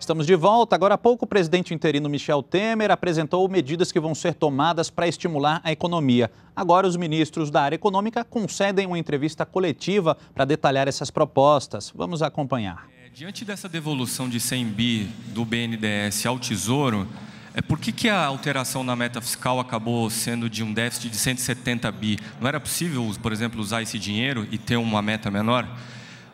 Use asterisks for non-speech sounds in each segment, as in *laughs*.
Estamos de volta. Agora há pouco, o presidente interino Michel Temer apresentou medidas que vão ser tomadas para estimular a economia. Agora, os ministros da área econômica concedem uma entrevista coletiva para detalhar essas propostas. Vamos acompanhar. É, diante dessa devolução de 100 bi do BNDES ao Tesouro, é, por que, que a alteração na meta fiscal acabou sendo de um déficit de 170 bi? Não era possível, por exemplo, usar esse dinheiro e ter uma meta menor?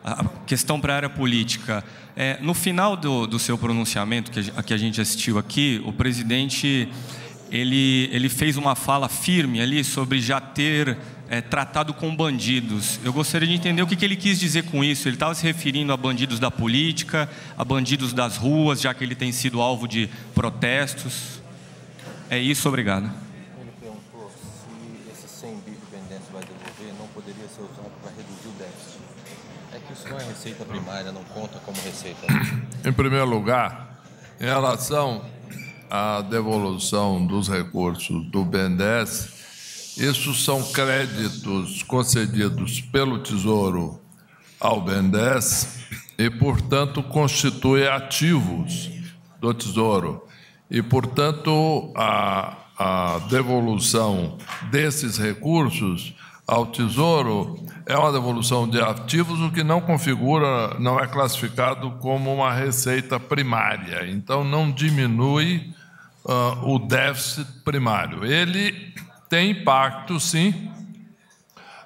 A questão para a área política. É, no final do, do, seu pronunciamento, que a, que a gente assistiu aqui, o presidente ele, ele fez uma fala firme ali sobre já ter é, tratado como bandidos. Eu gostaria de entender o que, que ele quis dizer com isso. Ele estava se referindo a bandidos da política, a bandidos das ruas, já que ele tem sido alvo de protestos. É isso, obrigado. Ele perguntou se esse 100 bi que o BNDES vai devolver não poderia ser usado para reduzir o déficit. É que isso não é receita primária, não conta como receita. Né? Em primeiro lugar, em relação à devolução dos recursos do BNDES, isso são créditos concedidos pelo Tesouro ao BNDES e, portanto, constituem ativos do Tesouro. E, portanto, a, a devolução desses recursos ao Tesouro é uma devolução de ativos, o que não configura, não é classificado como uma receita primária. Então, não diminui uh, o déficit primário. Ele tem impacto, sim,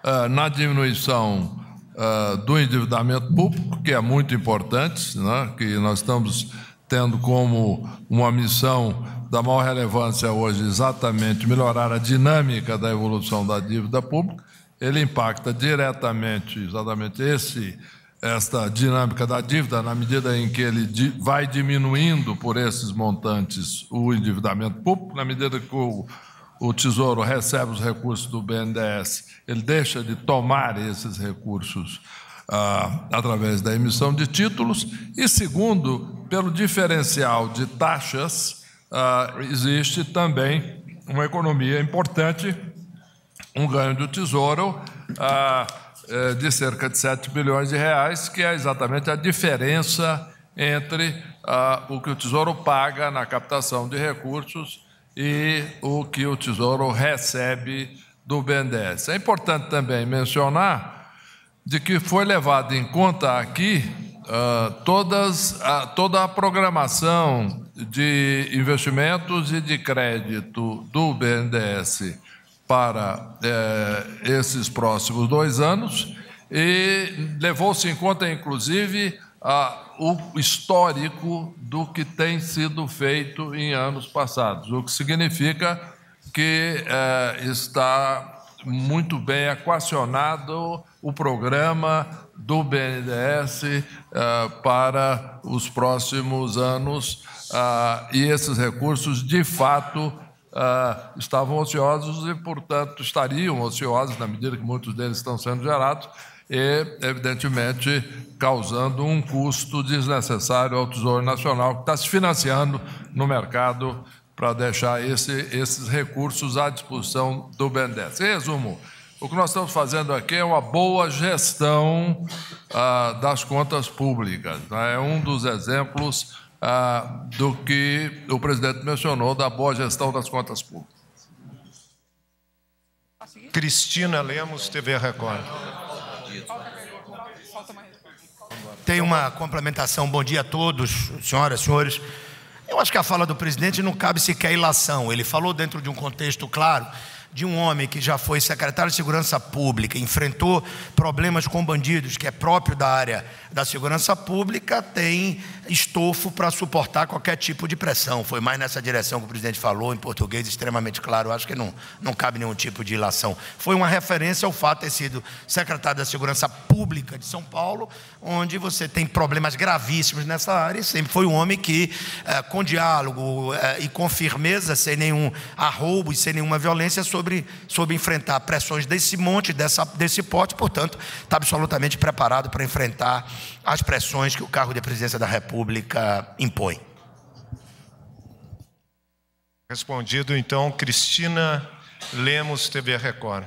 eh, na diminuição eh, do endividamento público, que é muito importante, né? que nós estamos tendo como uma missão da maior relevância hoje exatamente melhorar a dinâmica da evolução da dívida pública, ele impacta diretamente exatamente esse esta dinâmica da dívida na medida em que ele vai diminuindo por esses montantes o endividamento público, na medida que o o Tesouro recebe os recursos do BNDES, ele deixa de tomar esses recursos ah, através da emissão de títulos, e segundo, pelo diferencial de taxas, ah, existe também uma economia importante, um ganho do Tesouro. Ah, eh, de cerca de 7 bilhões de reais, que é exatamente a diferença entre ah, o que o Tesouro paga na captação de recursos e o que o Tesouro recebe do BNDES. É importante também mencionar de que foi levado em conta aqui uh, todas, uh, toda a programação de investimentos e de crédito do BNDES para uh, esses próximos dois anos e levou-se em conta, inclusive, a o histórico do que tem sido feito em anos passados, o que significa que eh, está muito bem equacionado o programa do BNDES eh, para os próximos anos eh, e esses recursos, de fato, estavam ociosos e, portanto, estariam ociosos, na medida que muitos deles estão sendo gerados, e, evidentemente, causando um custo desnecessário ao Tesouro Nacional, que está se financiando no mercado para deixar esse, esses recursos à disposição do BNDES. Em resumo, o que nós estamos fazendo aqui é uma boa gestão ah, das contas públicas. Né? É um dos exemplos ah, do que o presidente mencionou da boa gestão das contas públicas. Cristina Lemos, TV Record. Tem uma complementação. Bom dia a todos, senhoras, senhores. Eu acho que a fala do presidente não cabe sequer ilação. Ele falou dentro de um contexto claro de um homem que já foi secretário de Segurança Pública, enfrentou problemas com bandidos, que é próprio da área da segurança pública, tem estofo para suportar qualquer tipo de pressão. Foi mais nessa direção que o presidente falou, em português extremamente claro, acho que não, não cabe nenhum tipo de ilação. Foi uma referência ao fato de ter sido secretário da Segurança Pública de São Paulo, onde você tem problemas gravíssimos nessa área, e sempre foi um homem que, eh, com diálogo eh, e com firmeza, sem nenhum arroubo e sem nenhuma violência, soube sobre, sobre enfrentar pressões desse monte, dessa, desse pote, portanto, está absolutamente preparado para enfrentar as pressões que o cargo de presidência da República impõe. Respondido, então, Cristina Lemos, TV Record.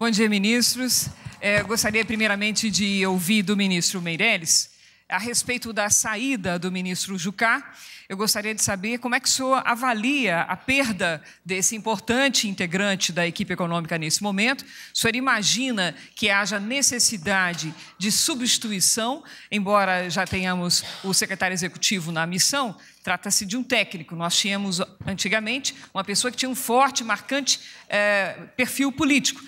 Bom dia, ministros. É, gostaria, primeiramente, de ouvir do ministro Meirelles a respeito da saída do ministro Jucá eu gostaria de saber como é que o senhor avalia a perda desse importante integrante da equipe econômica nesse momento. O senhor imagina que haja necessidade de substituição, embora já tenhamos o secretário executivo na missão, Trata-se de um técnico. Nós tínhamos antigamente uma pessoa que tinha um forte, marcante eh, perfil político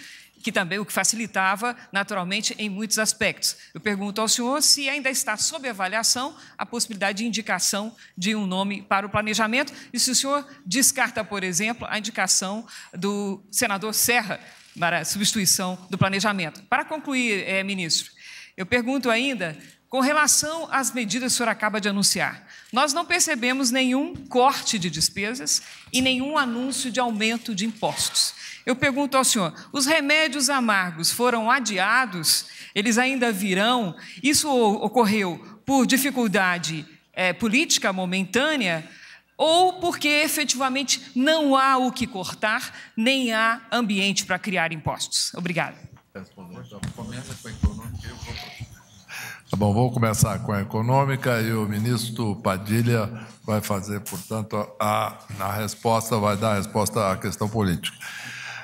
que também o que facilitava naturalmente em muitos aspectos. Eu pergunto ao senhor se ainda está sob avaliação a possibilidade de indicação de um nome para o planejamento e se o senhor descarta, por exemplo, a indicação do senador Serra para a substituição do planejamento. Para concluir, é, ministro, eu pergunto ainda com relação às medidas que o senhor acaba de anunciar, nós não percebemos nenhum corte de despesas e nenhum anúncio de aumento de impostos. Eu pergunto ao senhor: os remédios amargos foram adiados? Eles ainda virão? Isso ocorreu por dificuldade é, política momentânea? ou porque efetivamente não há o que cortar, nem há ambiente para criar impostos. Obrigado. Então. Começa a Tá bom, vamos começar com a econômica e o ministro Padilha vai fazer, portanto, a, a resposta, vai dar a resposta à questão política.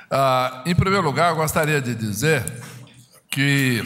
Ah, em primeiro lugar, eu gostaria de dizer que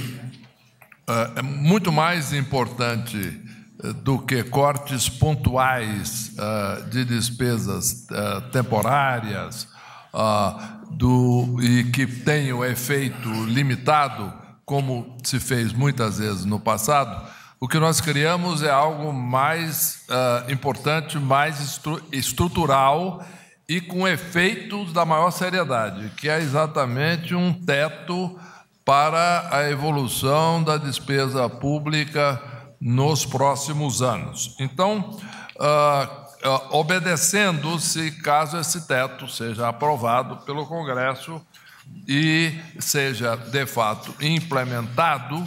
ah, é muito mais importante eh, do que cortes pontuais ah, de despesas ah, temporárias ah, do, e que tenham efeito limitado como se fez muitas vezes no passado, o que nós criamos é algo mais uh, importante, mais estru estrutural e com efeitos da maior seriedade, que é exatamente um teto para a evolução da despesa pública nos próximos anos. Então, uh, uh, obedecendo-se, caso esse teto seja aprovado pelo Congresso, e seja de fato implementado,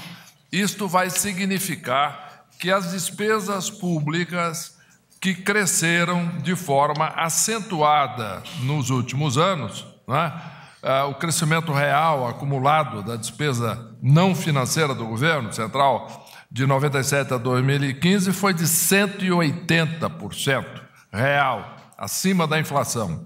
isto vai significar que as despesas públicas que cresceram de forma acentuada nos últimos anos, né? Ah, o crescimento real acumulado da despesa não financeira do governo central de 97 a 2015 foi de 180% real, acima da inflação.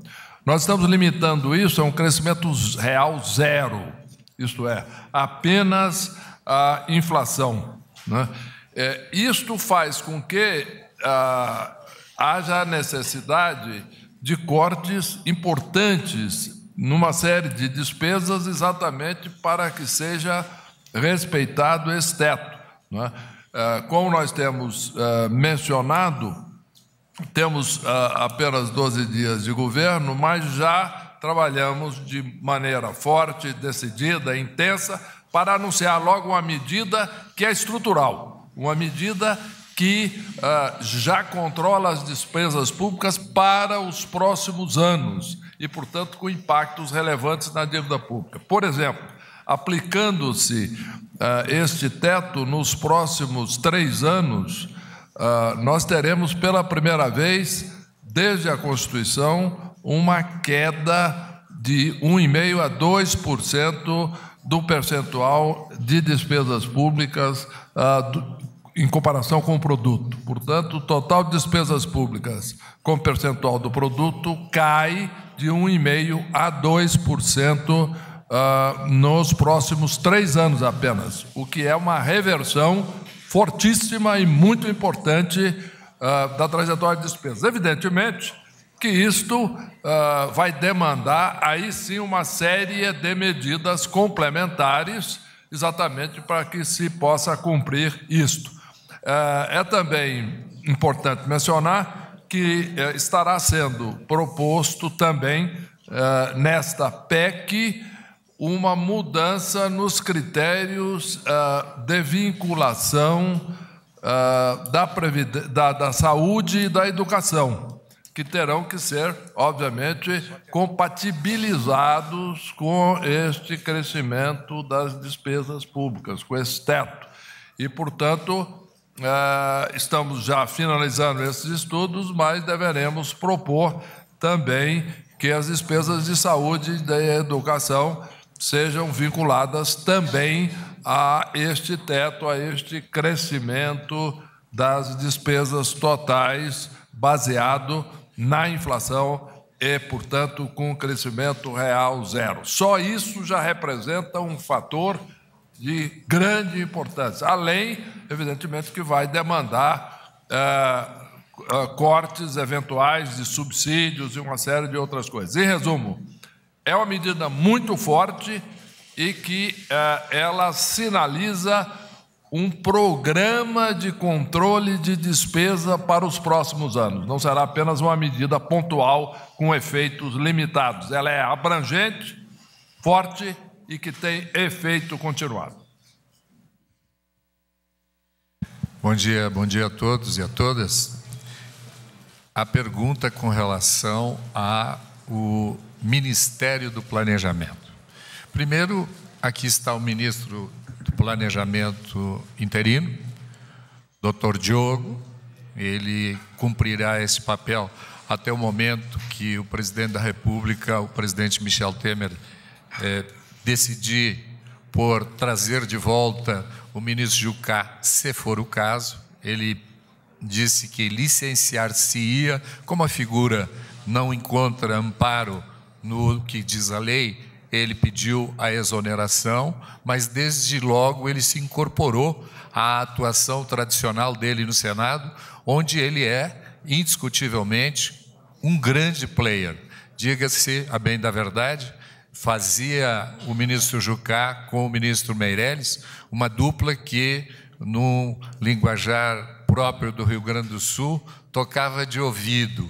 Nós estamos limitando isso a um crescimento real zero, isto é, apenas a inflação. Né? É, isto faz com que ah, haja a necessidade de cortes importantes numa série de despesas exatamente para que seja respeitado esse teto. Né? Ah, como nós temos ah, mencionado, temos ah, apenas 12 dias de governo, mas já trabalhamos de maneira forte, decidida, intensa, para anunciar logo uma medida que é estrutural, uma medida que ah, já controla as despesas públicas para os próximos anos e, portanto, com impactos relevantes na dívida pública. Por exemplo, aplicando-se ah, este teto nos próximos três anos, ah, nós teremos pela primeira vez, desde a Constituição, uma queda de 1,5% a 2% do percentual de despesas públicas uh, do, em comparação com o produto. Portanto, o total de despesas públicas com percentual do produto cai de 1,5% a 2% uh, ah, nos próximos três anos apenas, o que é uma reversão fortíssima e muito importante uh, da trajetória de despesas. Evidentemente que isto uh, vai demandar aí sim uma série de medidas complementares, exatamente para que se possa cumprir isto. Uh, é também importante mencionar que eh, estará sendo proposto também eh, nesta PEC uma mudança nos critérios ah, de vinculação ah, da, da, da saúde e da educação, que terão que ser, obviamente, compatibilizados com este crescimento das despesas públicas, com esse teto. E, portanto, ah, estamos já finalizando esses estudos, mas deveremos propor também que as despesas de saúde e da educação sejam vinculadas também a este teto, a este crescimento das despesas totais baseado na inflação e, portanto, com crescimento real zero. Só isso já representa um fator de grande importância, além, evidentemente, que vai demandar eh, eh, cortes eventuais de subsídios e uma série de outras coisas. Em resumo, é uma medida muito forte e que é, ela sinaliza um programa de controle de despesa para os próximos anos. Não será apenas uma medida pontual com efeitos limitados. Ela é abrangente, forte e que tem efeito continuado. Bom dia, bom dia a todos e a todas. A pergunta com relação a o Ministério do Planejamento. Primeiro, aqui está o ministro do Planejamento interino, Dr. Diogo. Ele cumprirá esse papel até o momento que o presidente da República, o presidente Michel Temer, é, decidir por trazer de volta o ministro Jucá, se for o caso. Ele disse que licenciar-se-ia, como a figura não encontra amparo no que diz a lei, ele pediu a exoneração, mas desde logo ele se incorporou à atuação tradicional dele no Senado, onde ele é, indiscutivelmente, um grande player. Diga-se, a bem da verdade, fazia o ministro Jucá com o ministro Meirelles uma dupla que, num linguajar próprio do Rio Grande do Sul, tocava de ouvido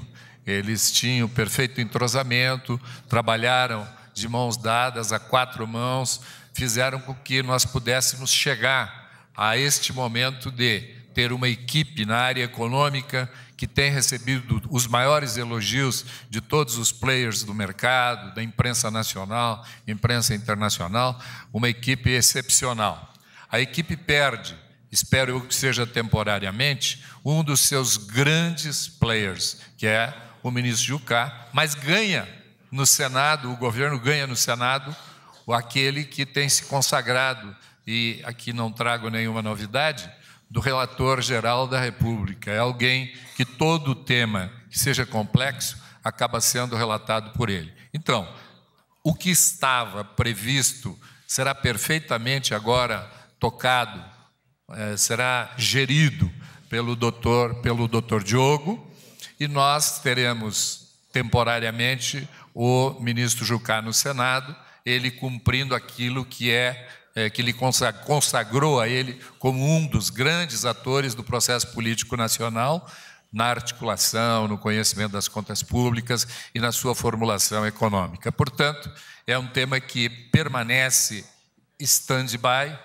eles tinham perfeito entrosamento, trabalharam de mãos dadas, a quatro mãos, fizeram com que nós pudéssemos chegar a este momento de ter uma equipe na área econômica que tem recebido os maiores elogios de todos os players do mercado, da imprensa nacional, imprensa internacional, uma equipe excepcional. A equipe perde, espero eu que seja temporariamente, um dos seus grandes players, que é o ministro Jucá, mas ganha no Senado, o governo ganha no Senado aquele que tem se consagrado, e aqui não trago nenhuma novidade, do relator-geral da República. É alguém que todo tema que seja complexo acaba sendo relatado por ele. Então, o que estava previsto será perfeitamente agora tocado, eh, será gerido pelo doutor, pelo doutor Diogo, e nós teremos temporariamente o ministro Jucá no Senado, ele cumprindo aquilo que é, é que lhe consagrou a ele como um dos grandes atores do processo político nacional, na articulação, no conhecimento das contas públicas e na sua formulação econômica. Portanto, é um tema que permanece stand-by,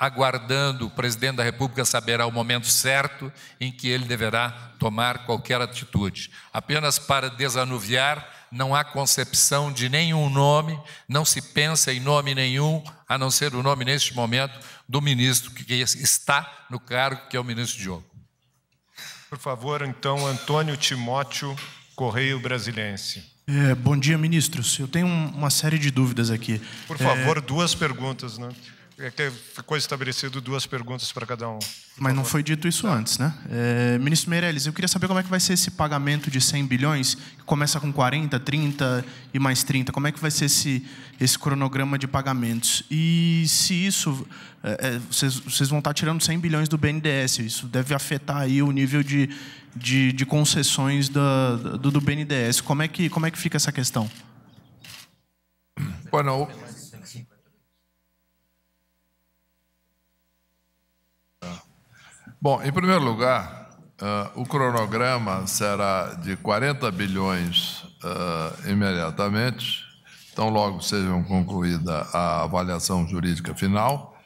aguardando o presidente da República saberá o momento certo em que ele deverá tomar qualquer atitude. Apenas para desanuviar, não há concepção de nenhum nome, não se pensa em nome nenhum, a não ser o nome neste momento do ministro que está no cargo, que é o ministro Diogo. Por favor, então, Antônio Timóteo Correio Brasilense. É, bom dia, ministros. Eu tenho uma série de dúvidas aqui. Por favor, é... duas perguntas, né? É ficou estabelecido duas perguntas para cada um. Mas não foi dito isso antes, né? É, ministro Meirelles, eu queria saber como é que vai ser esse pagamento de 100 bilhões, que começa com 40, 30 e mais 30. Como é que vai ser esse, esse cronograma de pagamentos? E se isso... É, é vocês, vocês vão estar tá tirando 100 bilhões do BNDES. Isso deve afetar aí o nível de, de, de concessões da, do, do BNDES. Como é, que, como é que fica essa questão? o Bom, em primeiro lugar, uh, o cronograma será de 40 bilhões uh, imediatamente, então logo seja concluída a avaliação jurídica final,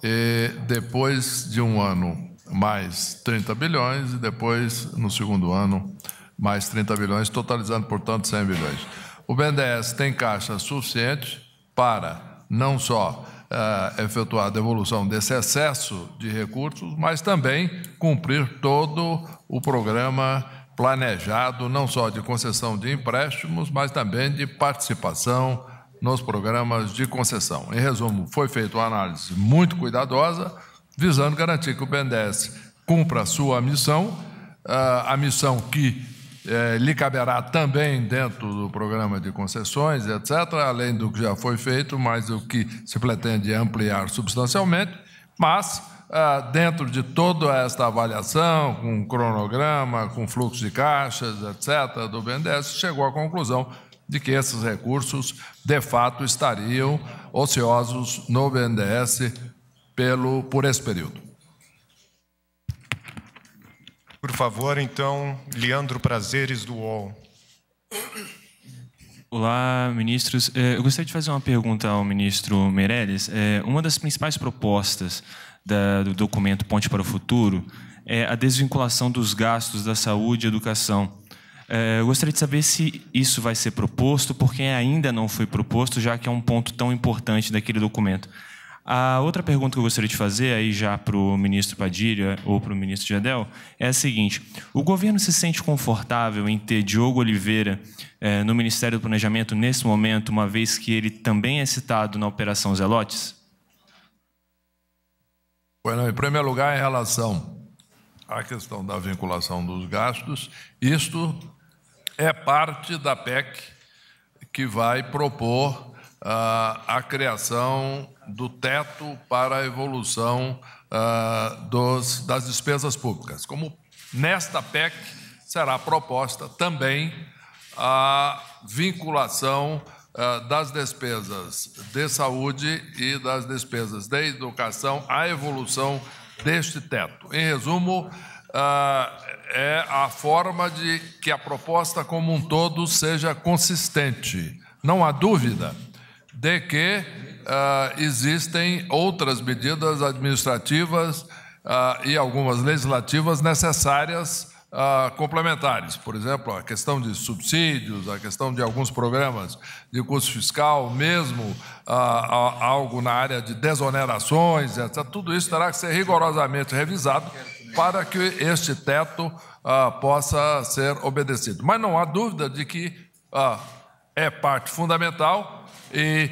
e depois de um ano mais 30 bilhões, e depois, no segundo ano, mais 30 bilhões, totalizando, portanto, 100 bilhões. O BNDES tem caixa suficiente para não só uh, eh, efetuar a devolução desse excesso de recursos, mas também cumprir todo o programa planejado, não só de concessão de empréstimos, mas também de participação nos programas de concessão. Em resumo, foi feita uma análise muito cuidadosa, visando garantir que o BNDES cumpra a sua missão, uh, a missão que é, lhe caberá também dentro do programa de concessões, etc., além do que já foi feito, mas o que se pretende ampliar substancialmente, mas ah, dentro de toda esta avaliação, com cronograma, com fluxo de caixas, etc., do BNDES, chegou à conclusão de que esses recursos, de fato, estariam ociosos no BNDES pelo, por esse período. Por favor, então, Leandro Prazeres, do UOL. Olá, ministros. É, eu gostaria de fazer uma pergunta ao ministro Meirelles. É, uma das principais propostas do documento Ponte para o Futuro é a desvinculação dos gastos da saúde e educação. É, eu gostaria de saber se isso vai ser proposto, porque ainda não foi proposto, já que é um ponto tão importante daquele documento. A outra pergunta que eu gostaria de fazer, aí já para o ministro Padilha ou para o ministro Jadel, é a seguinte: o governo se sente confortável em ter Diogo Oliveira eh, no Ministério do Planejamento nesse momento, uma vez que ele também é citado na Operação Zelotes? Bueno, em primeiro lugar, em relação à questão da vinculação dos gastos, isto é parte da PEC que vai propor ah, a criação do teto para a evolução ah, dos, das despesas públicas. Como nesta PEC será proposta também a vinculação ah, das despesas de saúde e das despesas de educação à evolução deste teto. Em resumo, ah, é a forma de que a proposta como um todo seja consistente. Não há dúvida de que uh, existem outras medidas administrativas uh, e algumas legislativas necessárias uh, complementares. Por exemplo, a questão de subsídios, a questão de alguns programas de custo fiscal, mesmo algo na área de desonerações, etc. Tudo isso terá que ser rigorosamente revisado para que este teto possa ser obedecido. Mas não há dúvida de que é parte fundamental e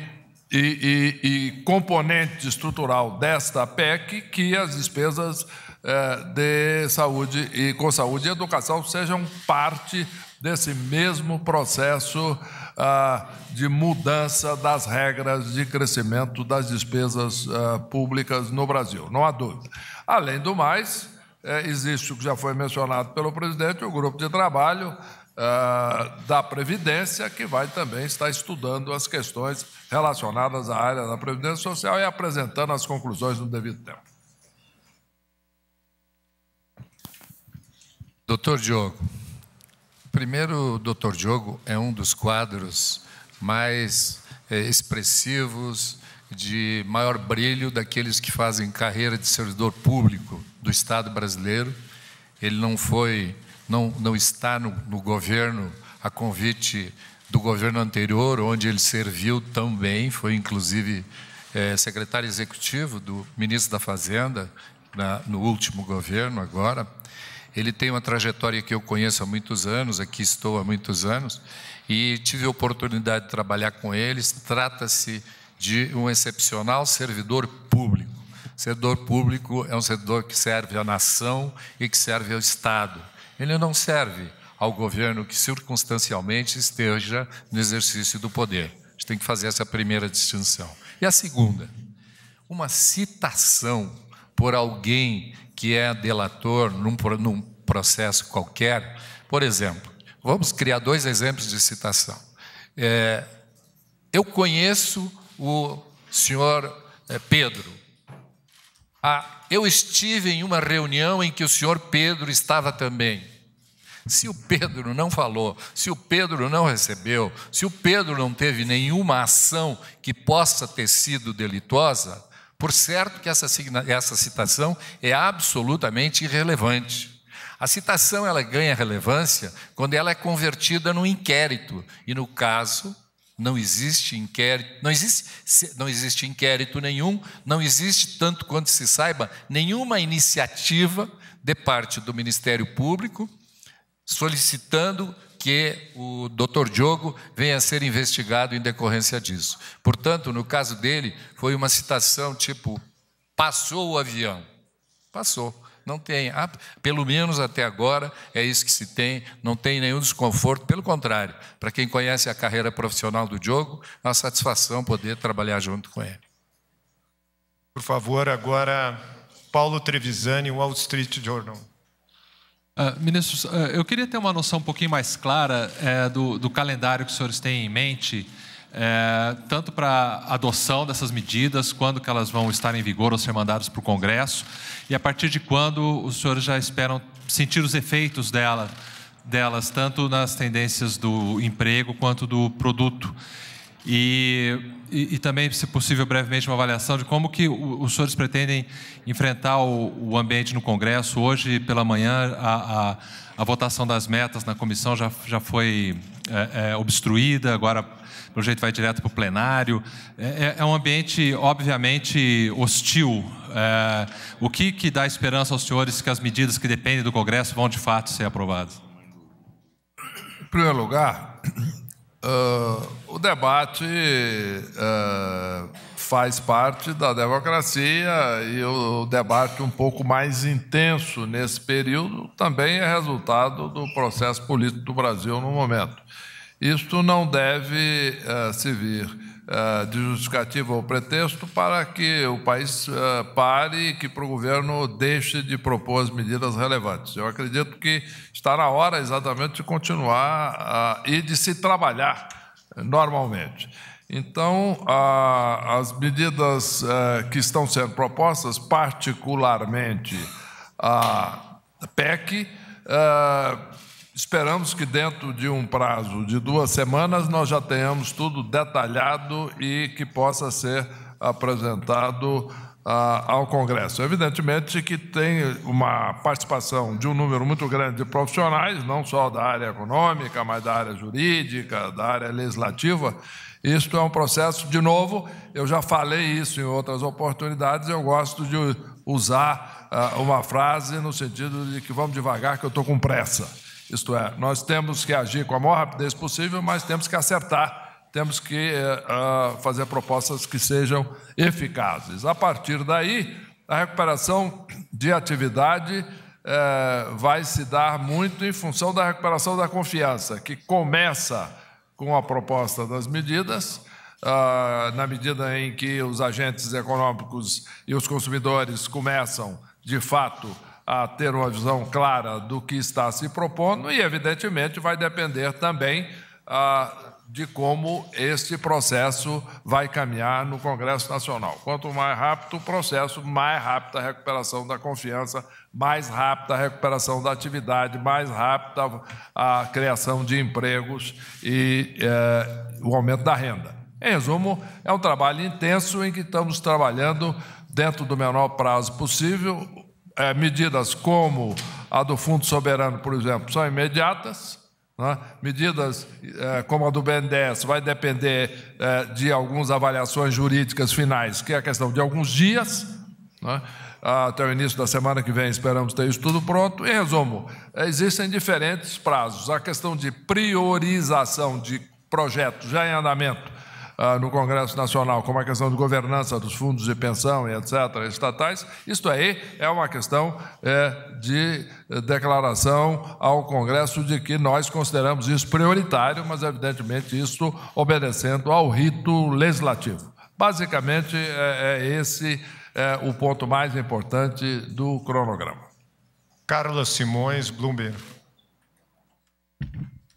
e, e, e componente estrutural desta PEC que as despesas eh, de saúde e com saúde e educação sejam parte desse mesmo processo ah, de mudança das regras de crescimento das despesas ah, públicas no Brasil, não há dúvida. Além do mais, eh, existe o que já foi mencionado pelo presidente, o grupo de trabalho ah, da Previdência, que vai também estar estudando as questões relacionadas à área da Previdência Social e apresentando as conclusões no devido tempo. Doutor Diogo, primeiro, doutor Diogo é um dos quadros mais eh, expressivos, de maior brilho daqueles que fazem carreira de servidor público do Estado brasileiro. Ele não foi não, não está no, no governo a convite do governo anterior, onde ele serviu também, foi inclusive é, secretário executivo do ministro da Fazenda na, no último governo agora. Ele tem uma trajetória que eu conheço há muitos anos, aqui estou há muitos anos, e tive a oportunidade de trabalhar com eles. Trata-se de um excepcional servidor público. Servidor público é um servidor que serve à nação e que serve ao Estado ele não serve ao governo que circunstancialmente esteja no exercício do poder. A gente tem que fazer essa primeira distinção. E a segunda, uma citação por alguém que é delator num, num processo qualquer. Por exemplo, vamos criar dois exemplos de citação. É, eu conheço o senhor é, Pedro, ah, eu estive em uma reunião em que o senhor Pedro estava também. Se o Pedro não falou, se o Pedro não recebeu, se o Pedro não teve nenhuma ação que possa ter sido delituosa, por certo que essa, essa citação é absolutamente irrelevante. A citação ela ganha relevância quando ela é convertida num inquérito, e no caso não existe inquérito, não existe, não existe inquérito nenhum, não existe, tanto quanto se saiba, nenhuma iniciativa de parte do Ministério Público solicitando que o Dr. Diogo venha a ser investigado em decorrência disso. Portanto, no caso dele, foi uma citação tipo: passou o avião. Passou. Não tem. Ah, pelo menos até agora é isso que se tem, não tem nenhum desconforto. Pelo contrário, para quem conhece a carreira profissional do Diogo, é uma satisfação poder trabalhar junto com ele. Por favor, agora Paulo Trevisani, Wall Street Journal. Uh, uh, eu queria ter uma noção um pouquinho mais clara uh, do, do calendário que os senhores têm em mente é, tanto para adoção dessas medidas, quando que elas vão estar em vigor ou ser mandadas para o Congresso, e a partir de quando os senhores já esperam sentir os efeitos dela, delas, tanto nas tendências do emprego quanto do produto. E, e, e, também, se possível, brevemente, uma avaliação de como que os senhores pretendem enfrentar o, o ambiente no Congresso. Hoje, pela manhã, a, a, a votação das metas na comissão já, já foi é, é, obstruída, agora projeto vai direto para o plenário. É, é, é, um ambiente, obviamente, hostil. É, o que, que dá esperança aos senhores que as medidas que dependem do Congresso vão, de fato, ser aprovadas? Em primeiro lugar, uh, *clears throat* o debate uh, faz parte da democracia e o debate um pouco mais intenso nesse período também é resultado do processo político do Brasil no momento. Isto não deve uh, servir uh, de justificativa ou pretexto para que o país uh, pare e que para o governo deixe de propor as medidas relevantes. Eu acredito que está na hora exatamente de continuar e de se trabalhar normalmente. Então, as medidas que estão sendo propostas, particularmente a PEC, Esperamos que dentro de um prazo de duas semanas nós já tenhamos tudo detalhado e que possa ser apresentado ah, ao Congresso. Evidentemente que tem uma participação de um número muito grande de profissionais, não só da área econômica, mas da área jurídica, da área legislativa. Isto é um processo, de novo, eu já falei isso em outras oportunidades, eu gosto de usar ah, uma frase no sentido de que vamos devagar, que eu estou com pressa. Isto é, nós temos que agir com a maior rapidez possível, mas temos que acertar, temos que uh, fazer propostas que sejam eficazes. A partir daí, a recuperação de atividade uh, vai se dar muito em função da recuperação da confiança, que começa com a proposta das medidas, uh, na medida em que os agentes econômicos e os consumidores começam, de fato, a ter uma visão clara do que está se propondo e, evidentemente, vai depender também ah, de como este processo vai caminhar no Congresso Nacional. Quanto mais rápido o processo, mais rápida a recuperação da confiança, mais rápida a recuperação da atividade, mais rápida a criação de empregos e eh, o aumento da renda. Em resumo, é um trabalho intenso em que estamos trabalhando dentro do menor prazo possível é, medidas como a do Fundo Soberano, por exemplo, são imediatas. Né? Medidas é, como a do BNDES vai depender é, de algumas avaliações jurídicas finais, que é a questão de alguns dias. Né? Até o início da semana que vem esperamos ter isso tudo pronto. Em resumo, existem diferentes prazos. A questão de priorização de projetos já em andamento ah, no Congresso Nacional, como a questão de governança dos fundos de pensão e etc., estatais, isto aí é uma questão é, de eh, declaração ao Congresso de que nós consideramos isso prioritário, mas evidentemente isso obedecendo ao rito legislativo. Basicamente, é, é esse é o ponto mais importante do cronograma. Carla Simões, Bloomberg.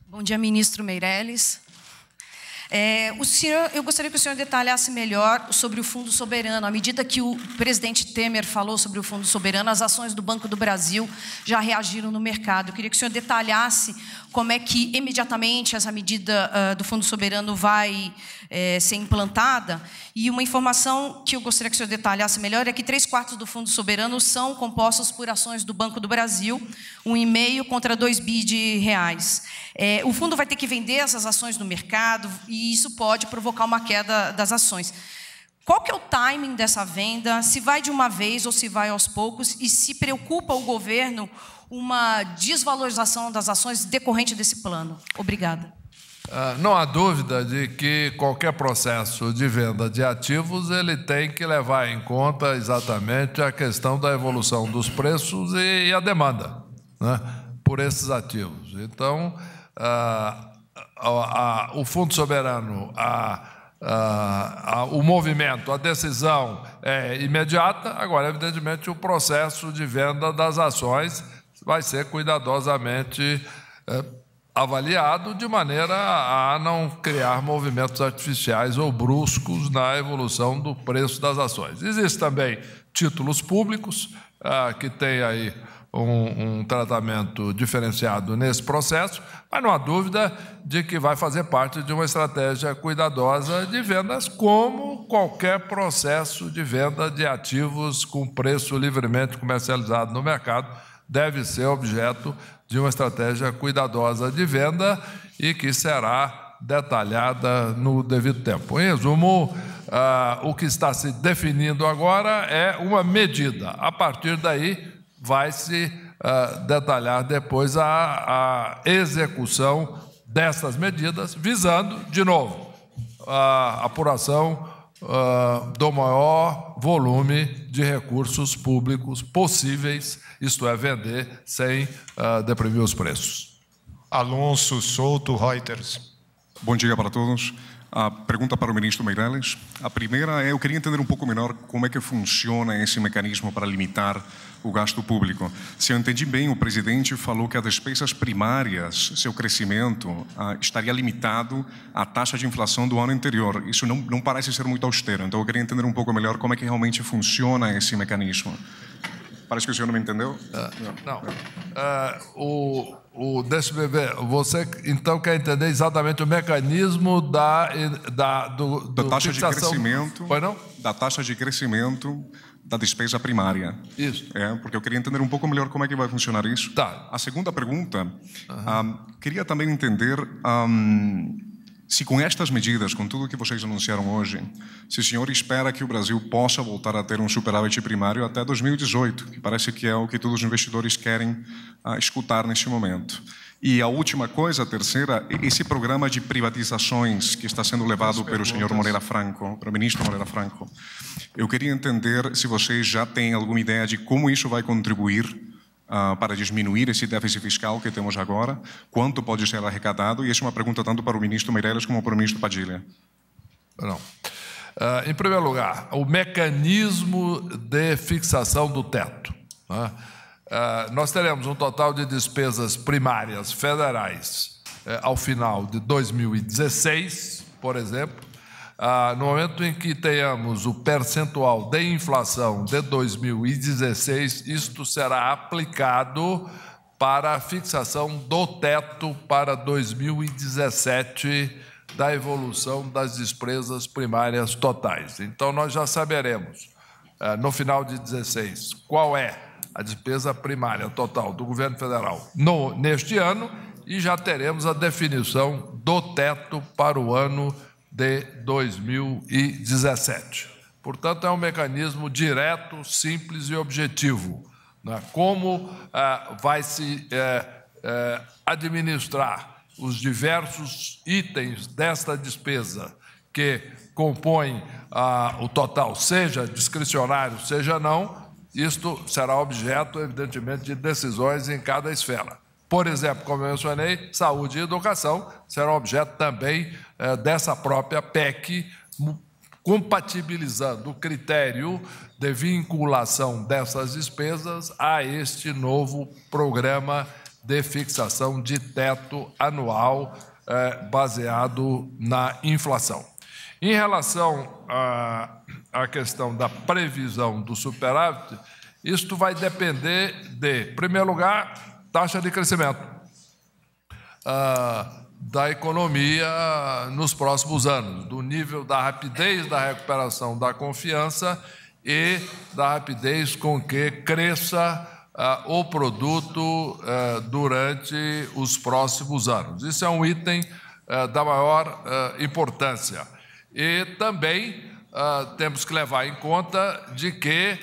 Bom dia, ministro Meirelles. É, o senhor, eu gostaria que o senhor detalhasse melhor sobre o Fundo Soberano. À medida que o presidente Temer falou sobre o Fundo Soberano, as ações do Banco do Brasil já reagiram no mercado. Eu queria que o senhor detalhasse como é que imediatamente essa medida uh, do Fundo Soberano vai é, ser implantada. E uma informação que eu gostaria que o senhor detalhasse melhor é que três quartos do Fundo Soberano são compostos por ações do Banco do Brasil, um e meio contra dois bi de reais. É, o fundo vai ter que vender essas ações no mercado e isso pode provocar uma queda das ações. Qual que é o timing dessa venda? Se vai de uma vez ou se vai aos poucos? E se preocupa o governo uma desvalorização das ações decorrente desse plano? Obrigada. Ah, não há dúvida de que qualquer processo de venda de ativos ele tem que levar em conta exatamente a questão da evolução dos preços e a demanda né, por esses ativos. Então, ah, a, a, o Fundo Soberano, o movimento, a decisão é imediata, agora, evidentemente, o processo de venda das ações vai ser cuidadosamente. É, avaliado de maneira a não criar movimentos artificiais ou bruscos na evolução do preço das ações. Existem também títulos públicos, ah, que têm aí um, um, tratamento diferenciado nesse processo, mas não há dúvida de que vai fazer parte de uma estratégia cuidadosa de vendas, como qualquer processo de venda de ativos com preço livremente comercializado no mercado deve ser objeto de uma estratégia cuidadosa de venda e que será detalhada no devido tempo. Em resumo, ah, o que está se definindo agora é uma medida. A partir daí, vai se ah, detalhar depois a, a, execução dessas medidas, visando, de novo, a apuração uh, ah, do maior volume de recursos públicos possíveis, isto é, vender sem uh, deprimir os preços. Alonso Souto, Reuters. Bom dia para todos. A pergunta para o ministro Meirelles. A primeira é, eu queria entender um pouco melhor como é que funciona esse mecanismo para limitar o gasto público. Se eu entendi bem, o presidente falou que as despesas primárias, seu crescimento, ah, estaria limitado à taxa de inflação do ano anterior. Isso não, não parece ser muito austero, então eu queria entender um pouco melhor como é que realmente funciona esse mecanismo. Parece que o senhor não me entendeu? Ah. não. não. Uh, ah, o, o, deixa eu ver, você então quer entender exatamente o mecanismo da, da, do, do da taxa de crescimento. Pois não? Da taxa de crescimento da despesa primária. Isso. É, porque eu queria entender um pouco melhor como é que vai funcionar isso. Tá. A segunda pergunta, uhum. um, ah, queria também entender um, ah, se com estas medidas, com tudo que vocês anunciaram hoje, se o senhor espera que o Brasil possa voltar a ter um superávit primário até 2018, que parece que é o que todos os investidores querem uh, escutar neste momento. E a última coisa, a terceira, esse programa de privatizações que está sendo levado pelo senhor Moreira Franco, pelo ministro Moreira Franco. Eu queria entender se vocês já têm alguma ideia de como isso vai contribuir uh, para diminuir esse déficit fiscal que temos agora, quanto pode ser arrecadado, e essa é uma pergunta tanto para o ministro Meirelles como para o ministro Padilha. Não. Uh, ah, em primeiro lugar, o mecanismo de fixação do teto. Né? Ah, nós teremos um total de despesas primárias federais uh, ao final de 2016, por exemplo. Uh, no momento em que tenhamos o percentual de inflação de 2016, isto será aplicado para a fixação do teto para 2017 da evolução das despesas primárias totais. Então, nós já saberemos, ah, no final de 16, qual é a despesa primária total do governo federal no, neste ano e já teremos a definição do teto para o ano de 2017. Portanto, é um mecanismo direto, simples e objetivo. Né? Como ah, vai se eh, eh, administrar os diversos itens desta despesa que compõem ah, o total, seja discricionário, seja não, isto será objeto, evidentemente, de decisões em cada esfera. Por exemplo, como eu mencionei, saúde e educação serão objeto também eh, dessa própria PEC, compatibilizando o critério de vinculação dessas despesas a este novo programa de fixação de teto anual eh, baseado na inflação. Em relação a ah, a questão da previsão do superávit, isto vai depender de, em primeiro lugar, taxa de crescimento ah, da economia nos próximos anos, do nível da rapidez da recuperação da confiança e da rapidez com que cresça ah, o produto ah, durante os próximos anos. Isso é um item eh, da maior eh, importância. E também ah, temos que levar em conta de que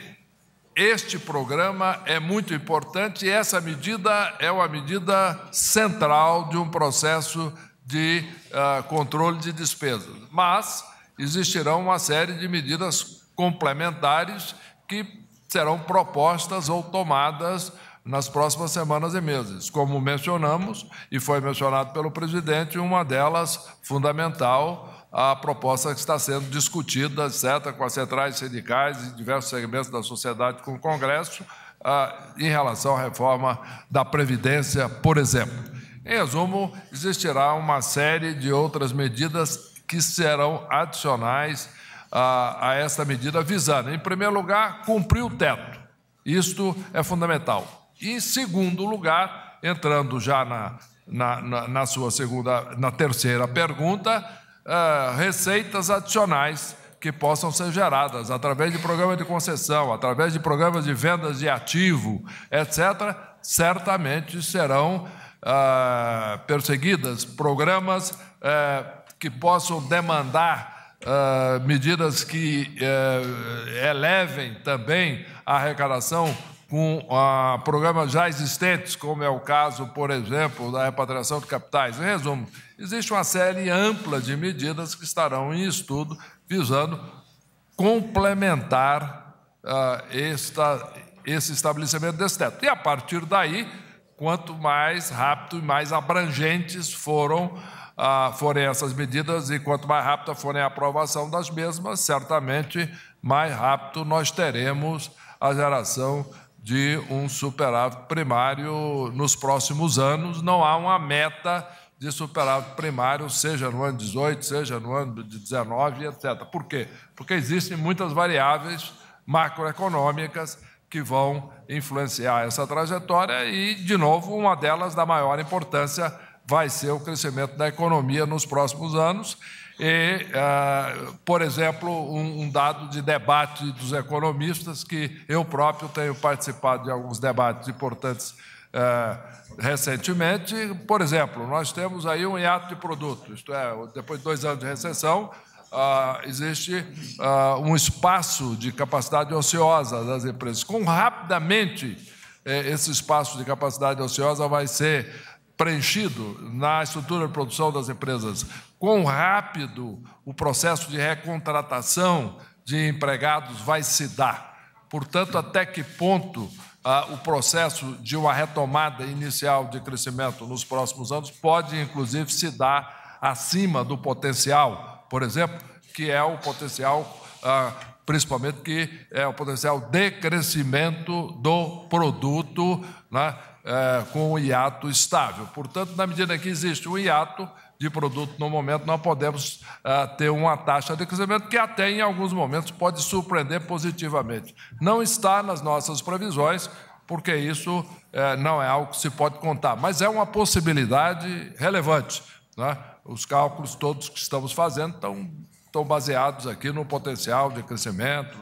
este programa é muito importante e essa medida é uma medida central de um processo de uh, controle de despesas. Mas existirão uma série de medidas complementares que serão propostas ou tomadas nas próximas semanas e meses. Como mencionamos, e foi mencionado pelo presidente, uma delas fundamental a proposta que está sendo discutida, certa com as centrais sindicais e diversos segmentos da sociedade, com o Congresso, ah, em relação à reforma da Previdência, por exemplo. Em resumo, existirá uma série de outras medidas que serão adicionais ah, a, esta medida, visando, em primeiro lugar, cumprir o teto. Isto é fundamental. em segundo lugar, entrando já na, na, na sua segunda, na terceira pergunta, ah, receitas adicionais que possam ser geradas através de programas de concessão, através de programas de vendas de ativo, etc., certamente serão ah, perseguidas. Programas eh, que possam demandar ah, medidas que eh, elevem também a arrecadação com ah, programas já existentes, como é o caso, por exemplo, da repatriação de capitais. Em resumo, existe uma série ampla de medidas que estarão em estudo visando complementar ah, esta, esse estabelecimento desse teto. E a partir daí, quanto mais rápido e mais abrangentes foram ah, forem essas medidas e quanto mais rápida forem a aprovação das mesmas, certamente mais rápido nós teremos a geração de um superávit primário nos próximos anos. Não há uma meta de superávit primário, seja no ano 18, seja no ano de 19, etc. Por quê? Porque existem muitas variáveis macroeconômicas que vão influenciar essa trajetória e, de novo, uma delas da maior importância vai ser o crescimento da economia nos próximos anos e, ah, por exemplo, um, um, dado de debate dos economistas, que eu próprio tenho participado de alguns debates importantes ah, recentemente. Por exemplo, nós temos aí um hiato de produto, isto é, depois de dois anos de recessão, ah, existe um espaço de capacidade ociosa das empresas. Com rapidamente eh, esse espaço de capacidade ociosa vai ser preenchido na estrutura de produção das empresas, quão rápido o processo de recontratação de empregados vai se dar. Portanto, até que ponto ah, o processo de uma retomada inicial de crescimento nos próximos anos pode, inclusive, se dar acima do potencial, por exemplo, que é o potencial, ah, principalmente, que é o potencial de crescimento do produto né, é, com o hiato estável. Portanto, na medida que existe um hiato de produto no momento, nós podemos é, ter uma taxa de crescimento que até em alguns momentos pode surpreender positivamente. Não está nas nossas previsões, porque isso é, não é algo que se pode contar, mas é uma possibilidade relevante. Né? Os cálculos todos que estamos fazendo estão estão baseados aqui no potencial de crescimento,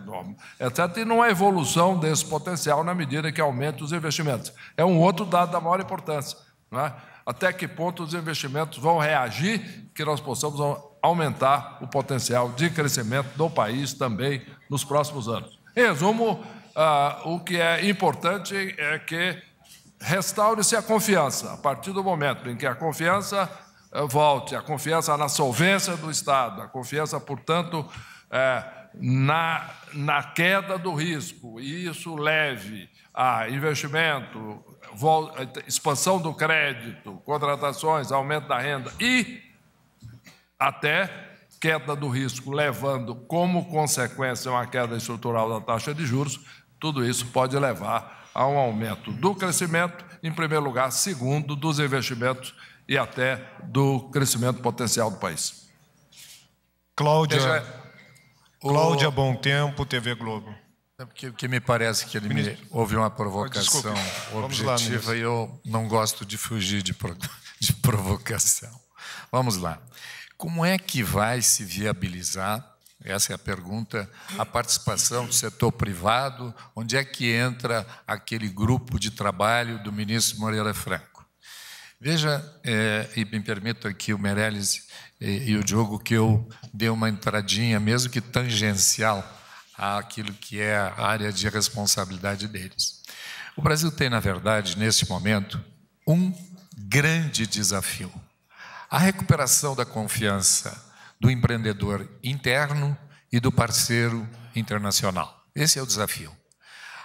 etc., e numa evolução desse potencial na medida que aumenta os investimentos. É um outro dado da maior importância. Né? Até que ponto os investimentos vão reagir que nós possamos aumentar o potencial de crescimento do país também nos próximos anos. Em resumo, ah, o que é importante é que restaure-se a confiança. A partir do momento em que a confiança volte, a confiança na solvência do Estado, a confiança, portanto, é, na, na queda do risco, e isso leve a investimento, expansão do crédito, contratações, aumento da renda e até queda do risco, levando como consequência uma queda estrutural da taxa de juros, tudo isso pode levar a um aumento do crescimento, em primeiro lugar, segundo, dos investimentos e até do crescimento potencial do país. Cláudia, o, Cláudia Bom Tempo, TV Globo. É que, que me parece que ele Ministro, me, houve uma provocação desculpe, objetiva lá, e eu não gosto de fugir de, pro, *laughs* de provocação. Vamos lá. Como é que vai se viabilizar essa é a pergunta. A participação do setor privado, onde é que entra aquele grupo de trabalho do ministro Moreira Franco? Veja, é, e me permito aqui o Meirelles e, e, o Diogo que eu dê uma entradinha, mesmo que tangencial, àquilo que é a área de responsabilidade deles. O Brasil tem, na verdade, neste momento, um grande desafio: a recuperação da confiança do empreendedor interno e do parceiro internacional. Esse é o desafio.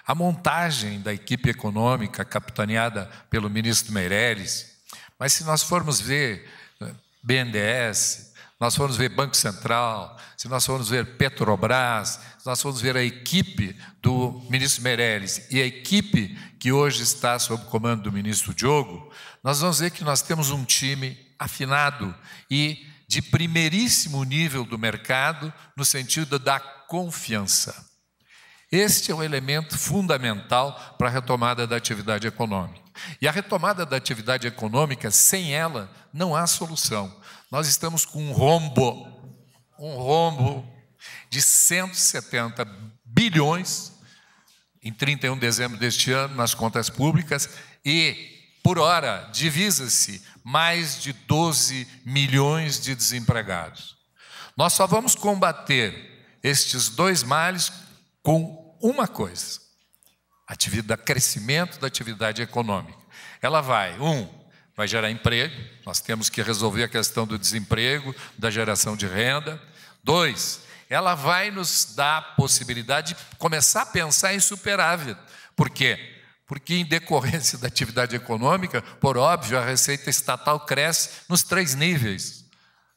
A montagem da equipe econômica, capitaneada pelo ministro Meirelles, mas se nós formos ver né, BNDES, nós formos ver Banco Central, se nós formos ver Petrobras, se nós formos ver a equipe do ministro Meirelles e a equipe que hoje está sob comando do ministro Diogo, nós vamos ver que nós temos um time afinado e de primeiríssimo nível do mercado no sentido da confiança. Este é o elemento fundamental para a retomada da atividade econômica. E a retomada da atividade econômica, sem ela, não há solução. Nós estamos com um rombo, um rombo de 170 bilhões em 31 de dezembro deste ano nas contas públicas e, por hora, divisa-se mais de 12 milhões de desempregados. Nós só vamos combater estes dois males com uma coisa: atividade, crescimento da atividade econômica. Ela vai, um, vai gerar emprego, nós temos que resolver a questão do desemprego, da geração de renda. Dois, ela vai nos dar a possibilidade de começar a pensar em superávit. Por quê? Porque, em decorrência *laughs* da atividade econômica, por óbvio, a receita estatal cresce nos três níveis: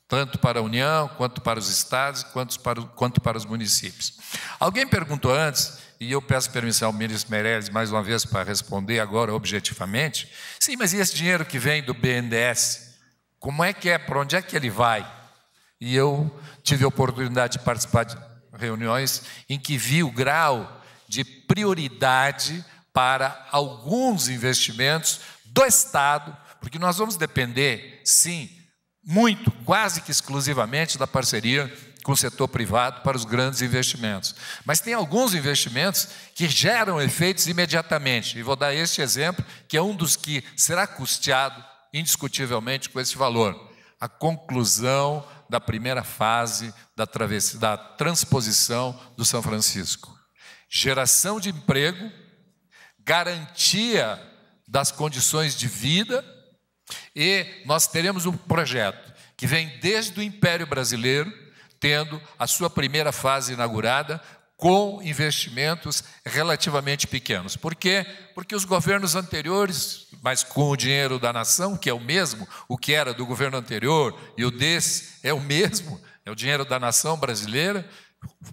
tanto para a União, quanto para os estados, quanto para, quanto para os municípios. Alguém perguntou antes e eu peço permissão ao ministro Meirelles mais uma vez para responder agora objetivamente. Sim, mas e esse dinheiro que vem do BNDES? Como é que é? Para onde é que ele vai? E eu tive a oportunidade de participar de reuniões em que vi o grau de prioridade para alguns investimentos do Estado, porque nós vamos depender, sim, muito, quase que exclusivamente da parceria com o setor privado para os grandes investimentos. Mas tem alguns investimentos que geram efeitos imediatamente. E vou dar este exemplo, que é um dos que será custeado indiscutivelmente com esse valor. A conclusão da primeira fase da, da transposição do São Francisco. Geração de emprego, garantia das condições de vida e nós teremos um projeto que vem desde o Império Brasileiro, tendo a sua primeira fase inaugurada com investimentos relativamente pequenos. Por quê? Porque os governos anteriores, mas com o dinheiro da nação, que é o mesmo, o que era do governo anterior e o desse é o mesmo, é o dinheiro da nação brasileira,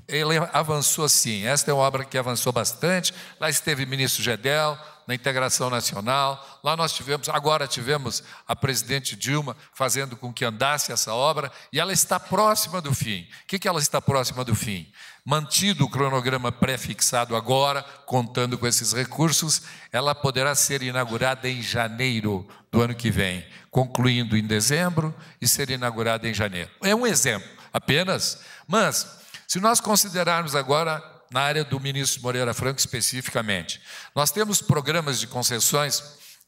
ele avançou sim. Esta é uma obra que avançou bastante. Lá esteve o ministro Gedel, na integração nacional. Lá nós tivemos, agora tivemos a presidente Dilma fazendo com que andasse essa obra e ela está próxima do fim. O que, que ela está próxima do fim? Mantido o cronograma pré-fixado agora, contando com esses recursos, ela poderá ser inaugurada em janeiro do ano que vem, concluindo em dezembro e ser inaugurada em janeiro. É um exemplo apenas, mas se nós considerarmos agora na área do ministro Moreira Franco especificamente. Nós temos programas de concessões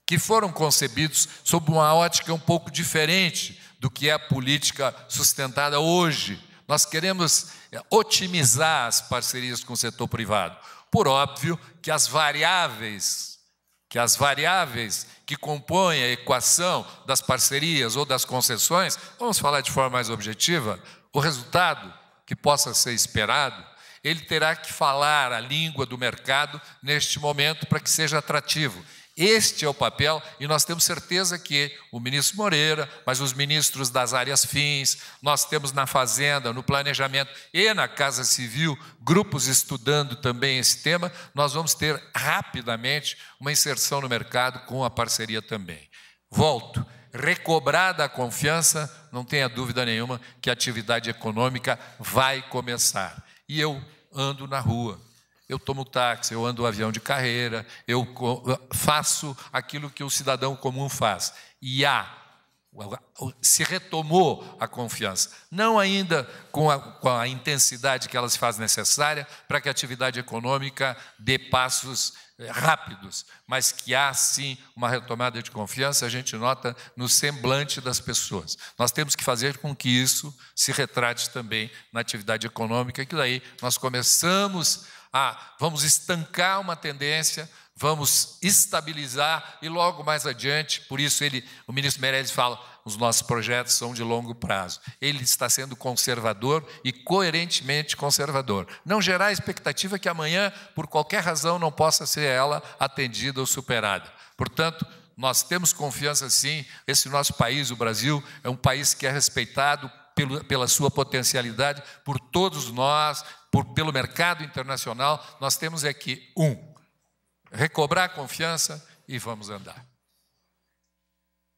que foram concebidos sob uma ótica um pouco diferente do que é a política sustentada hoje. Nós queremos é, otimizar as parcerias com o setor privado. Por óbvio que as variáveis que as variáveis que compõem a equação das parcerias ou das concessões, vamos falar de forma mais objetiva, o resultado que possa ser esperado ele terá que falar a língua do mercado neste momento para que seja atrativo. Este é o papel, e nós temos certeza que o ministro Moreira, mas os ministros das áreas fins, nós temos na Fazenda, no Planejamento e na Casa Civil, grupos estudando também esse tema, nós vamos ter rapidamente uma inserção no mercado com a parceria também. Volto. Recobrada a confiança, não tenha dúvida nenhuma que a atividade econômica vai começar e eu ando na rua. Eu tomo táxi, eu ando avião de carreira, eu faço aquilo que o cidadão comum faz. E há se retomou a confiança, não ainda com a, com a intensidade que ela se faz necessária para que a atividade econômica dê passos rápidos, mas que há sim uma retomada de confiança, a gente nota no semblante das pessoas. Nós temos que fazer com que isso se retrate também na atividade econômica, que daí nós começamos a vamos estancar uma tendência vamos estabilizar e logo mais adiante, por isso ele, o ministro Meirelles fala, os nossos projetos são de longo prazo. Ele está sendo conservador e coerentemente conservador. Não gerar expectativa que amanhã, por qualquer razão, não possa ser ela atendida ou superada. Portanto, nós temos confiança sim, esse nosso país, o Brasil, é um país que é respeitado pelo, pela sua potencialidade por todos nós, por, pelo mercado internacional. Nós temos aqui, é um, recobrar a confiança e vamos andar.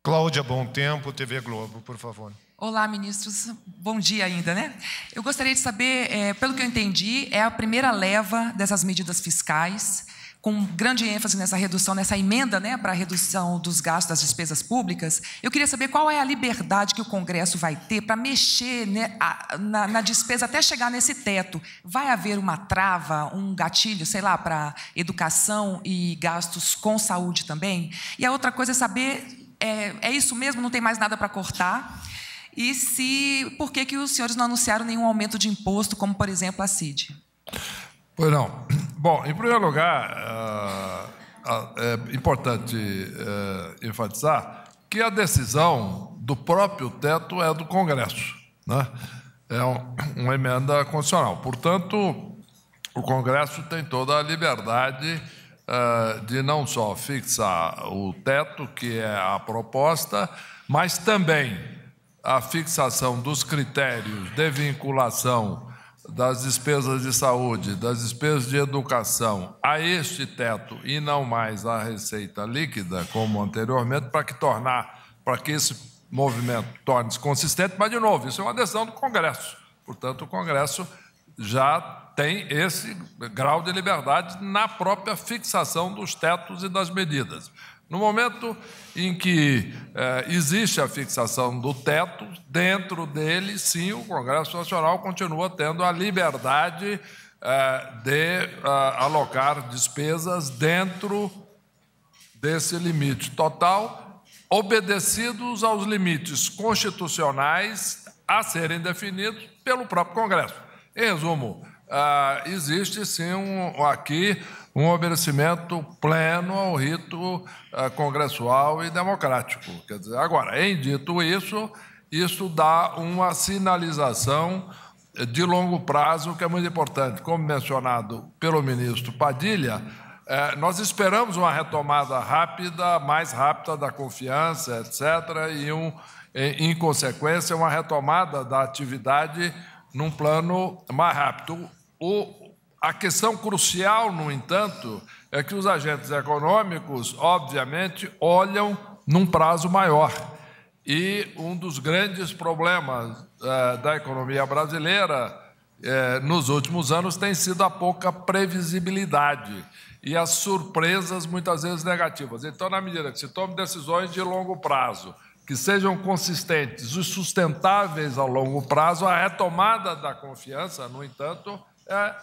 Cláudia Bom Tempo, TV Globo, por favor. Olá, ministros. Bom dia ainda, né? Eu gostaria de saber, é, pelo que eu entendi, é a primeira leva dessas medidas fiscais com grande ênfase nessa redução, nessa emenda né, para a redução dos gastos das despesas públicas, eu queria saber qual é a liberdade que o Congresso vai ter para mexer né, a, na, na, despesa até chegar nesse teto. Vai haver uma trava, um gatilho, sei lá, para educação e gastos com saúde também? E a outra coisa é saber, é, é isso mesmo, não tem mais nada para cortar? E se por que, que os senhores não anunciaram nenhum aumento de imposto, como, por exemplo, a CID? Pois não. Bom, em primeiro lugar, ah, é importante é, enfatizar que a decisão do próprio teto é do Congresso, né? é um, uma emenda constitucional. Portanto, o Congresso tem toda a liberdade é, de não só fixar o teto, que é a proposta, mas também a fixação dos critérios de vinculação das despesas de saúde, das despesas de educação a este teto e não mais à receita líquida, como anteriormente, para que tornar, para que esse movimento torne-se consistente, mas, de novo, isso é uma decisão do Congresso. Portanto, o Congresso já tem esse grau de liberdade na própria fixação dos tetos e das medidas. No momento em que eh, existe a fixação do teto, dentro dele, sim, o Congresso Nacional continua tendo a liberdade eh, de eh, alocar despesas dentro desse limite total, obedecidos aos limites constitucionais a serem definidos pelo próprio Congresso. Em resumo, existe sim um, aqui um obedecimento pleno ao rito eh, congressual e democrático. Quer dizer, agora, em dito isso, isso dá uma sinalização de longo prazo que é muito importante. Como mencionado pelo ministro Padilha, eh, nós esperamos uma retomada rápida, mais rápida da confiança, etc., e, um, eh, em consequência, uma retomada da atividade num plano mais rápido. O a questão crucial, no entanto, é que os agentes econômicos, obviamente, olham num prazo maior. E um dos grandes problemas eh, da economia brasileira eh, nos últimos anos tem sido a pouca previsibilidade e as surpresas muitas vezes negativas. Então, na medida que se tome decisões de longo prazo, que sejam consistentes e sustentáveis a longo prazo, a retomada da confiança, no entanto, é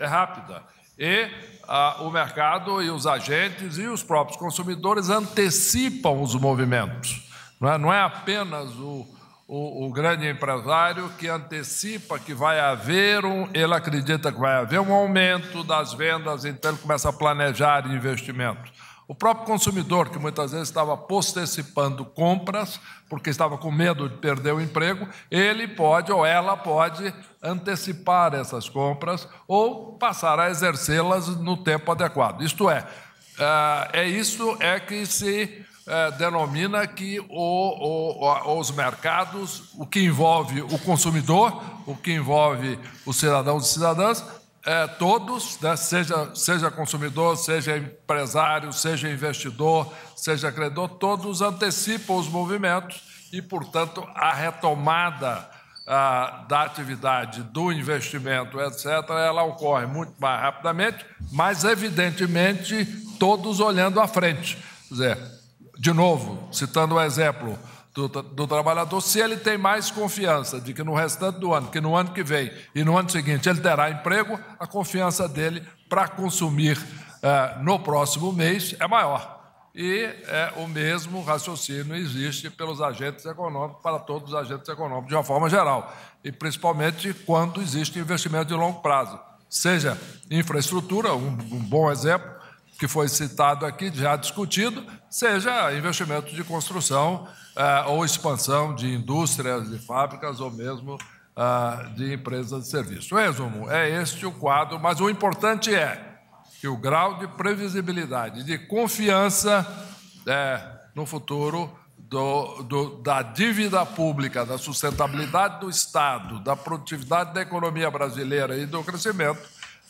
é rápida. E ah, o mercado e os agentes e os próprios consumidores antecipam os movimentos. Não é, não é apenas o, o, o, grande empresário que antecipa que vai haver um, ele acredita que vai haver um aumento das vendas, então ele começa a planejar investimentos. O próprio consumidor, que muitas vezes estava postecipando compras, porque estava com medo de perder o emprego, ele pode ou ela pode antecipar essas compras ou passar a exercê-las no tempo adequado. Isto é, eh, é isso é que se eh, denomina que o, o, os mercados, o que envolve o consumidor, o que envolve os cidadãos e cidadãs, é, todos, né, seja, seja consumidor, seja empresário, seja investidor, seja credor, todos antecipam os movimentos e, portanto, a retomada ah, da atividade, do investimento, etc., ela ocorre muito mais rapidamente, mas, evidentemente, todos olhando à frente. Quer dizer, de novo, citando o um exemplo, do, do, trabalhador, se ele tem mais confiança de que no restante do ano, que no ano que vem e no ano seguinte ele terá emprego, a confiança dele para consumir eh, no próximo mês é maior. E eh, o mesmo raciocínio existe pelos agentes econômicos, para todos os agentes econômicos, de uma forma geral, e principalmente quando existe investimento de longo prazo, seja infraestrutura, um, um bom exemplo que foi citado aqui, já discutido, seja investimento de construção eh, ou expansão de indústrias, de fábricas ou mesmo ah, de empresas de serviço. resumo, é este o quadro, mas o importante é que o grau de previsibilidade, de confiança é, no futuro do, do, da dívida pública, da sustentabilidade do Estado, da produtividade da economia brasileira e do crescimento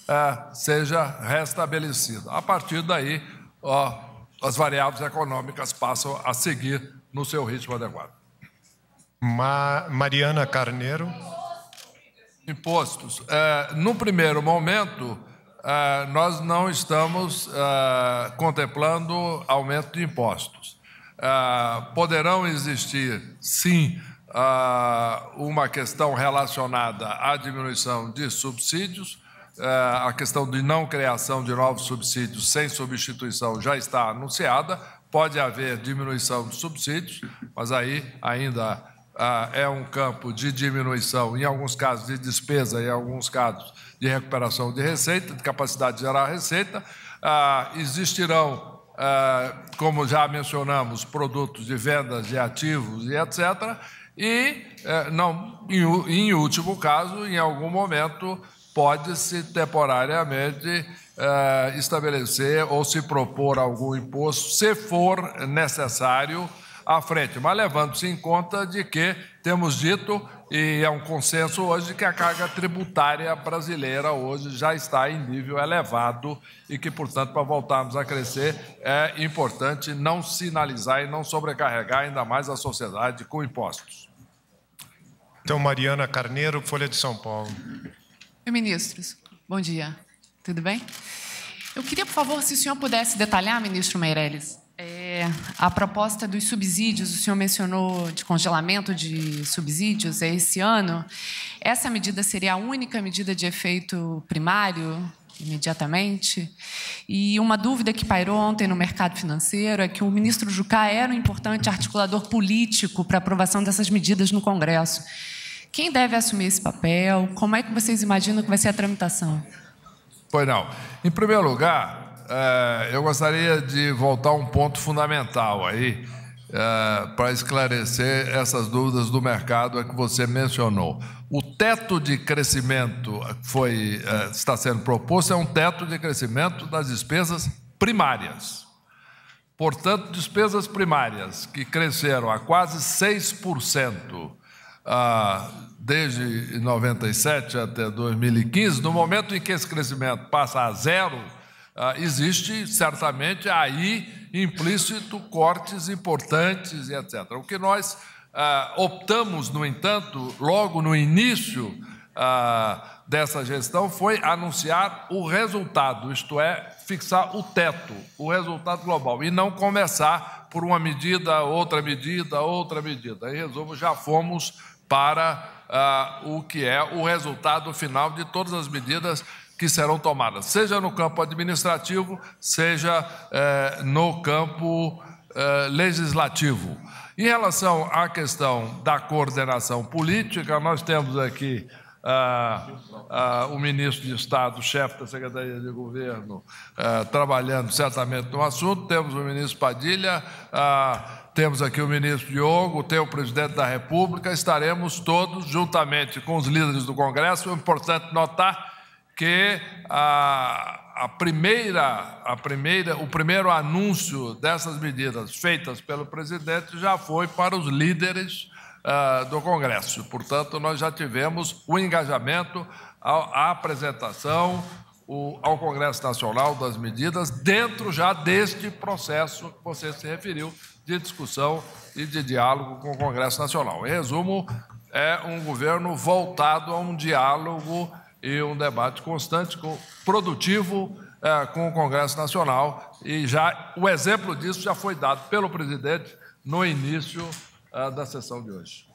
é, seja restabelecido. A partir daí, ó, as variáveis econômicas passam a seguir no seu ritmo adequado. Ma Mariana Carneiro. Impostos. É, no primeiro momento, é, nós não estamos é, contemplando aumento de impostos. É, poderão existir, sim, é, uma questão relacionada à diminuição de subsídios, eh, a questão de não criação de novos subsídios sem substituição já está anunciada. Pode haver diminuição de subsídios, mas aí ainda eh, é um campo de diminuição, em alguns casos de despesa, em alguns casos de recuperação de receita, de capacidade de gerar receita. Eh, existirão, como já mencionamos, produtos de vendas de ativos e etc. E, não, em último caso, em algum momento, pode-se temporariamente uh, estabelecer ou se propor algum imposto, se for necessário, à frente, mas levando-se em conta de que temos dito, e é um consenso hoje, que a carga tributária brasileira hoje já está em nível elevado e que, portanto, para voltarmos a crescer, é importante não sinalizar e não sobrecarregar ainda mais a sociedade com impostos. Então, Mariana Carneiro, Folha de São Paulo. Ministros, bom dia. Tudo bem? Eu queria, por favor, se o senhor pudesse detalhar, ministro Meirelles, é, a proposta dos subsídios, o senhor mencionou de congelamento de subsídios é esse ano. Essa medida seria a única medida de efeito primário imediatamente. E uma dúvida que pairou ontem no mercado financeiro é que o ministro Jucá era um importante articulador político para aprovação dessas medidas no Congresso. Quem deve assumir esse papel? Como é que vocês imaginam que vai ser a tramitação? Pois não. Em primeiro lugar, eh, eu gostaria de voltar a um ponto fundamental aí, eh, para esclarecer essas dúvidas do mercado que você mencionou. O teto de crescimento que foi, eh, está sendo proposto é um teto de crescimento das despesas primárias. Portanto, despesas primárias que cresceram a quase 6% ah, desde 97 até 2015, no momento em que esse crescimento passa a zero, ah, existe certamente aí implícito cortes importantes e etc. O que nós ah, optamos, no entanto, logo no início ah, dessa gestão, foi anunciar o resultado, isto é, fixar o teto, o resultado global, e não começar por uma medida, outra medida, outra medida. Em resumo, já fomos para uh, o que é o resultado final de todas as medidas que serão tomadas, seja no campo administrativo, seja eh, no campo eh, legislativo. Em relação à questão da coordenação política, nós temos aqui ah, ah, o ministro de Estado, chefe da Secretaria de Governo, eh, trabalhando certamente no assunto, temos o ministro Padilha temos aqui o ministro Diogo, tem o presidente da República, estaremos todos, juntamente com os líderes do Congresso. É importante notar que a, a primeira, a primeira, o primeiro anúncio dessas medidas feitas pelo presidente já foi para os líderes uh, do Congresso. Portanto, nós já tivemos o engajamento, a, a apresentação, ao Congresso Nacional das medidas dentro já deste processo que você se referiu, de discussão e de diálogo com o Congresso Nacional. Em resumo, é um governo voltado a um diálogo e um debate constante, produtivo é, com o Congresso Nacional. E já o exemplo disso já foi dado pelo presidente no início é, da sessão de hoje.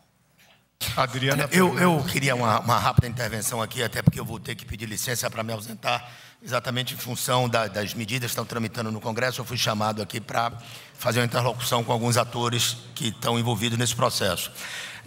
Adriana, eu, eu queria uma, uma rápida intervenção aqui, até porque eu vou ter que pedir licença para me ausentar exatamente em função da, das medidas que estão tramitando no Congresso, eu fui chamado aqui para fazer uma interlocução com alguns atores que estão envolvidos nesse processo.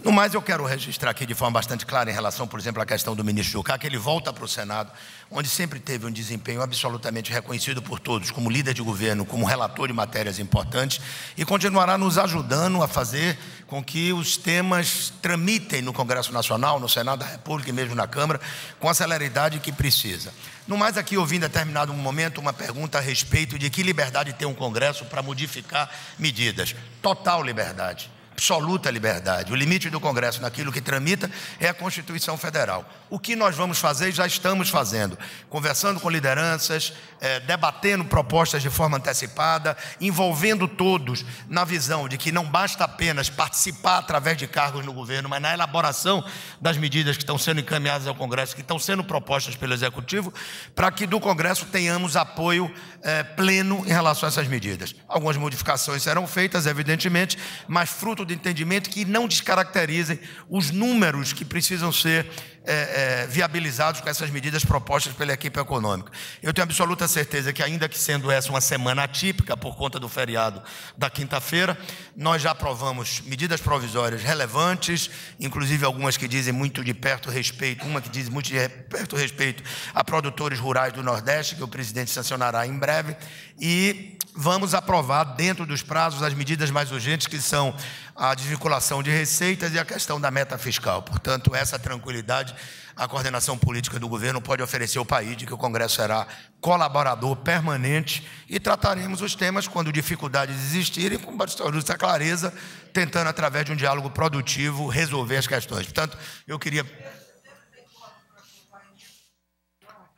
No mais, eu quero registrar aqui de forma bastante clara em relação, por exemplo, à questão do ministro Jucá, que ele volta para o Senado, onde sempre teve um desempenho absolutamente reconhecido por todos, como líder de governo, como relator de matérias importantes, e continuará nos ajudando a fazer com que os temas tramitem no Congresso Nacional, no Senado da República e mesmo na Câmara, com a celeridade que precisa. No mais, aqui ouvindo em determinado momento uma pergunta a respeito de que liberdade tem um Congresso para modificar medidas. Total liberdade absoluta liberdade. O limite do Congresso naquilo que tramita é a Constituição Federal. O que nós vamos fazer já estamos fazendo, conversando com lideranças, é, debatendo propostas de forma antecipada, envolvendo todos na visão de que não basta apenas participar através de cargos no governo, mas na elaboração das medidas que estão sendo encaminhadas ao Congresso, que estão sendo propostas pelo Executivo, para que do Congresso tenhamos apoio é, pleno em relação a essas medidas. Algumas modificações serão feitas, evidentemente, mas fruto do entendimento que não descaracterizem os números que precisam ser é, é, viabilizados com essas medidas propostas pela equipe econômica. Eu tenho absoluta certeza que, ainda que sendo essa uma semana atípica por conta do feriado da quinta-feira, nós já aprovamos medidas provisórias relevantes, inclusive algumas que dizem muito de perto respeito, uma que diz muito de perto respeito a produtores rurais do Nordeste, que o presidente sancionará em breve, e vamos aprovar dentro dos prazos as medidas mais urgentes, que são a desvinculação de receitas e a questão da meta fiscal. Portanto, essa tranquilidade a coordenação política do governo pode oferecer ao país, de que o Congresso será colaborador permanente e trataremos os temas quando dificuldades existirem, com bastante clareza, tentando, através de um diálogo produtivo, resolver as questões. Portanto, eu queria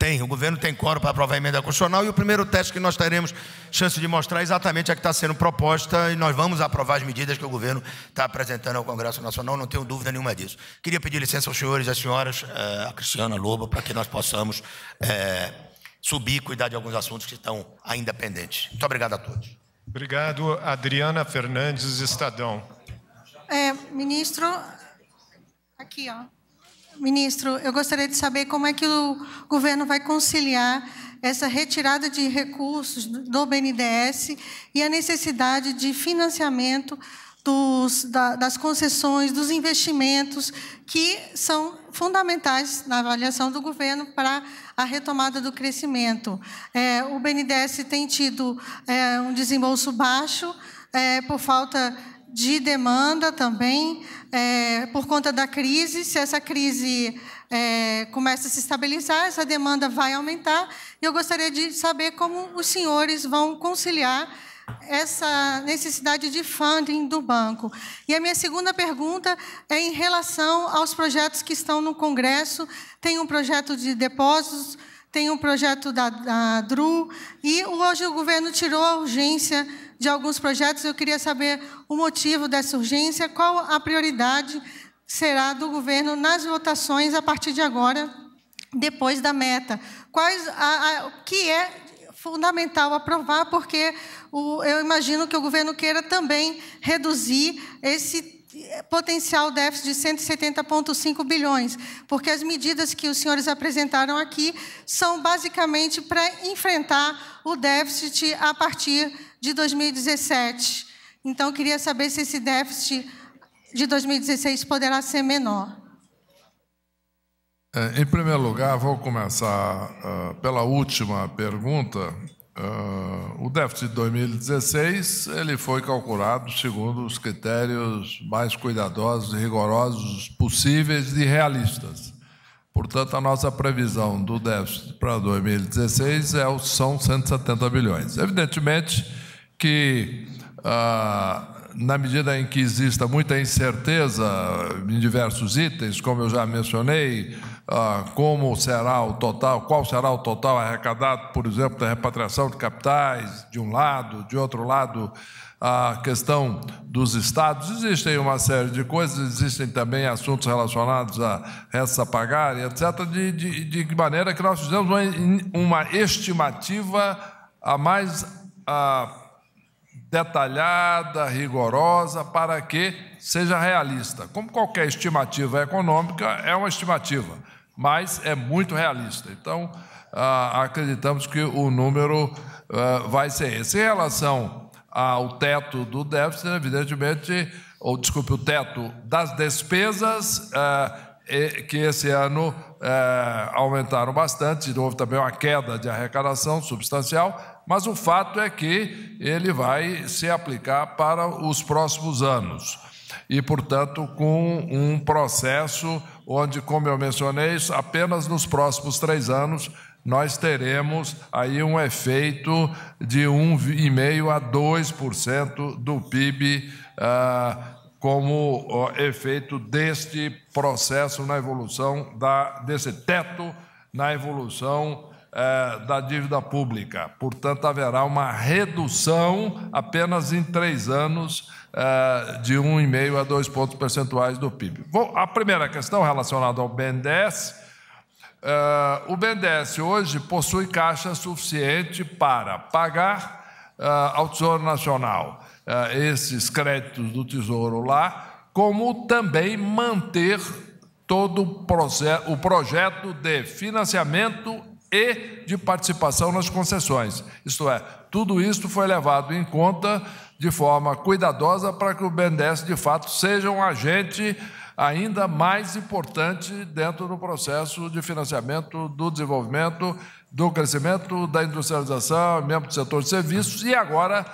tem, o governo tem coro para aprovar a emenda constitucional e o primeiro teste que nós teremos chance de mostrar é exatamente a que está sendo proposta e nós vamos aprovar as medidas que o governo está apresentando ao Congresso Nacional, não tenho dúvida nenhuma disso. Queria pedir licença aos senhores e às senhoras, a eh, Cristiana Lobo, para que nós possamos é, subir e cuidar de alguns assuntos que estão ainda pendentes. Muito obrigado a todos. Obrigado, Adriana Fernandes, Estadão. É, ministro, aqui, ó. Ministro, eu gostaria de saber como é que o governo vai conciliar essa retirada de recursos do BNDES e a necessidade de financiamento dos, da, das concessões, dos investimentos, que são fundamentais na avaliação do governo para a retomada do crescimento. É, o BNDES tem tido é, um desembolso baixo é, por falta de demanda também, é, por conta da crise. Se essa crise é, começa a se estabilizar, essa demanda vai aumentar. E eu gostaria de saber como os senhores vão conciliar essa necessidade de funding do banco. E a minha segunda pergunta é em relação aos projetos que estão no Congresso. Tem um projeto de depósitos, tem um projeto da, da DRU, e hoje o governo tirou a urgência de alguns projetos, eu queria saber o motivo dessa urgência, qual a prioridade será do governo nas votações a partir de agora, depois da meta. Quais a, a que é fundamental aprovar, porque o, eu imagino que o governo queira também reduzir esse potencial déficit de 170,5 bilhões, porque as medidas que os senhores apresentaram aqui são basicamente para enfrentar o déficit a partir de 2017. Então, eu queria saber se esse déficit de 2016 poderá ser menor. É, em primeiro lugar, vou começar uh, pela última pergunta. Uh, o déficit de 2016 ele foi calculado segundo os critérios mais cuidadosos e rigorosos possíveis e realistas. Portanto, a nossa previsão do déficit para 2016 é, são 170 bilhões. Evidentemente, que, ah, na medida em que exista muita incerteza em diversos itens, como eu já mencionei, ah, como será o total, qual será o total arrecadado, por exemplo, da repatriação de capitais, de um lado, de outro lado, a questão dos estados, existem uma série de coisas, existem também assuntos relacionados a essa a pagar, etc., de, de, de maneira que nós fizemos uma, uma estimativa a mais a detalhada, rigorosa, para que seja realista. Como qualquer estimativa econômica, é uma estimativa, mas é muito realista. Então, ah, acreditamos que o número ah, vai ser esse. Em relação ao teto do déficit, evidentemente, ou desculpe, o teto das despesas. Ah, que esse ano é, aumentaram bastante, houve também uma queda de arrecadação substancial, mas o fato é que ele vai se aplicar para os próximos anos. E, portanto, com um processo onde, como eu mencionei, apenas nos próximos três anos nós teremos aí um efeito de 1,5% a 2% do PIB ah, como efeito deste processo na evolução, da, desse teto na evolução é, da dívida pública. Portanto, haverá uma redução apenas em três anos é, de 1,5 a 2 pontos percentuais do PIB. Bom, a primeira questão relacionada ao BNDES. É, o BNDES hoje possui caixa suficiente para pagar é, ao Tesouro Nacional é, esses créditos do Tesouro lá, como também manter todo o, projeto de financiamento e de participação nas concessões. Isto é, tudo isto foi levado em conta de forma cuidadosa para que o BNDES, de fato, seja um agente ainda mais importante dentro do processo de financiamento do desenvolvimento, do crescimento, da industrialização, mesmo do setor de serviços e agora,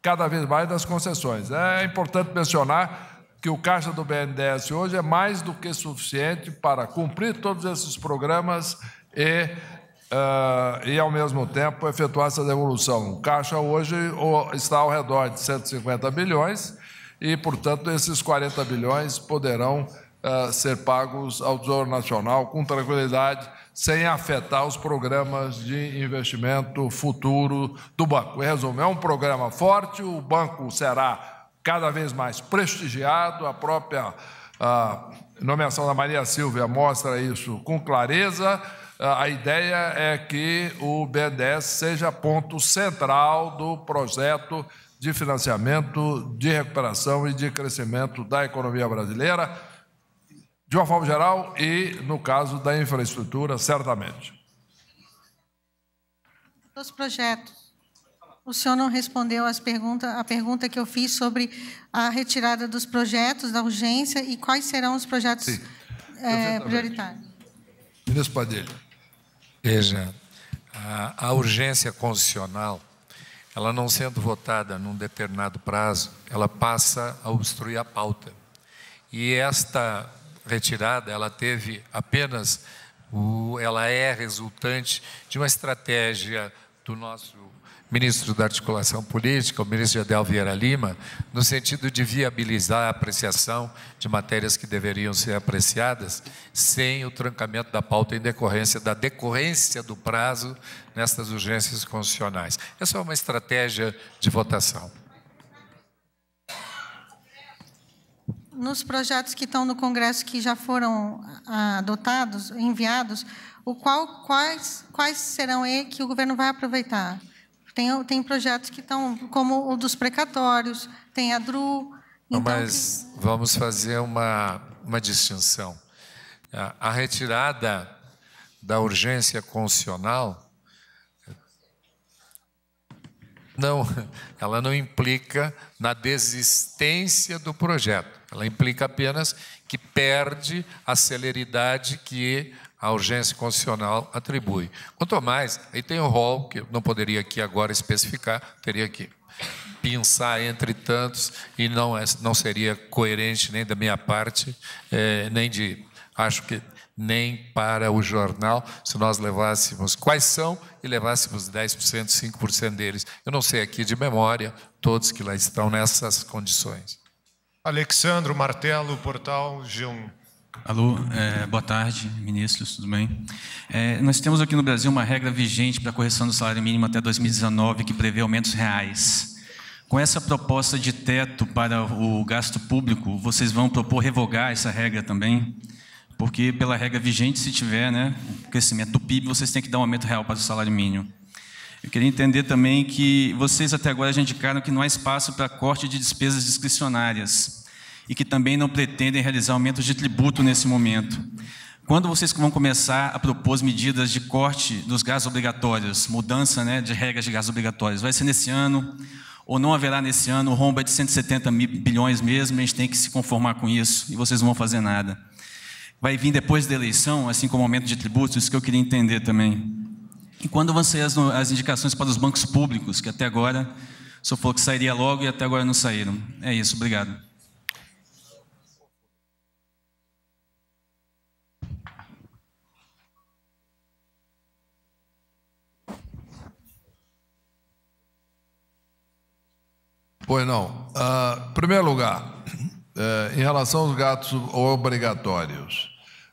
cada vez mais, das concessões. É importante mencionar que o caixa do BNDES hoje é mais do que suficiente para cumprir todos esses programas e uh, e, ao mesmo tempo, efetuar essa devolução. O caixa hoje está ao redor de 150 bilhões e, portanto, esses 40 bilhões poderão uh, ser pagos ao Tesouro Nacional com tranquilidade, sem afetar os programas de investimento futuro do banco. Em resumo, é um programa forte, o banco será cada vez mais prestigiado, a própria a ah, nomeação da Maria Silvia mostra isso com clareza a ideia é que o BNDES seja ponto central do projeto de financiamento, de recuperação e de crescimento da economia brasileira, de uma forma geral, e no caso da infraestrutura, certamente. Dos projetos. O senhor não respondeu às pergunta, a pergunta que eu fiz sobre a retirada dos projetos da urgência e quais serão os projetos Sim, é, prioritários. Ministro Padilha. Veja, a, a, urgência constitucional, ela não sendo votada num determinado prazo, ela passa a obstruir a pauta. E esta retirada, ela teve apenas, o, ela é resultante de uma estratégia do nosso ministro da Articulação Política, o ministro Adel Vieira Lima, no sentido de viabilizar a apreciação de matérias que deveriam ser apreciadas sem o trancamento da pauta em decorrência da decorrência do prazo nestas urgências constitucionais. Essa é uma estratégia de votação. Nos projetos que estão no Congresso que já foram ah, adotados, enviados, o qual, quais, quais serão e que o governo vai aproveitar? Tem, tem projetos que estão, como o dos precatórios, tem a DRU. Então Mas que... vamos fazer uma, uma distinção. A retirada da urgência constitucional não, *laughs* ela não implica na desistência do projeto. Ela implica apenas que perde a celeridade que a urgência constitucional atribui. Quanto mais, aí tem o rol, que eu não poderia aqui agora especificar, teria que pensar entre tantos, e não, é, não seria coerente nem da minha parte, é, nem de. Acho que nem para o jornal, se nós levássemos quais são e levássemos 10%, 5% deles. Eu não sei aqui de memória todos que lá estão nessas condições. Alexandro Martelo, Portal G1. Alô, é, boa tarde, ministros, tudo bem? É, nós temos aqui no Brasil uma regra vigente para a correção do salário mínimo até 2019 que prevê aumentos reais. Com essa proposta de teto para o gasto público, vocês vão propor revogar essa regra também? Porque pela regra vigente, se tiver né, o crescimento do PIB, vocês têm que dar um aumento real para o salário mínimo. Eu queria entender também que vocês até agora já indicaram que não há espaço para corte de despesas discricionárias e que também não pretendem realizar aumentos de tributo nesse momento. Quando vocês vão começar a propor medidas de corte dos gastos obrigatórios, mudança né, de regras de gastos obrigatórios? Vai ser nesse ano ou não haverá nesse ano? O rombo é de 170 bilhões mesmo, a gente tem que se conformar com isso e vocês não vão fazer nada. Vai vir depois da eleição, assim como aumento de tributos, isso que eu queria entender também. E quando vão ser as, as indicações para os bancos públicos, que até agora o senhor falou que sairia logo e até agora não saíram? É isso, obrigado. Pois não. Uh, primeiro lugar, uh, em relação aos gatos obrigatórios,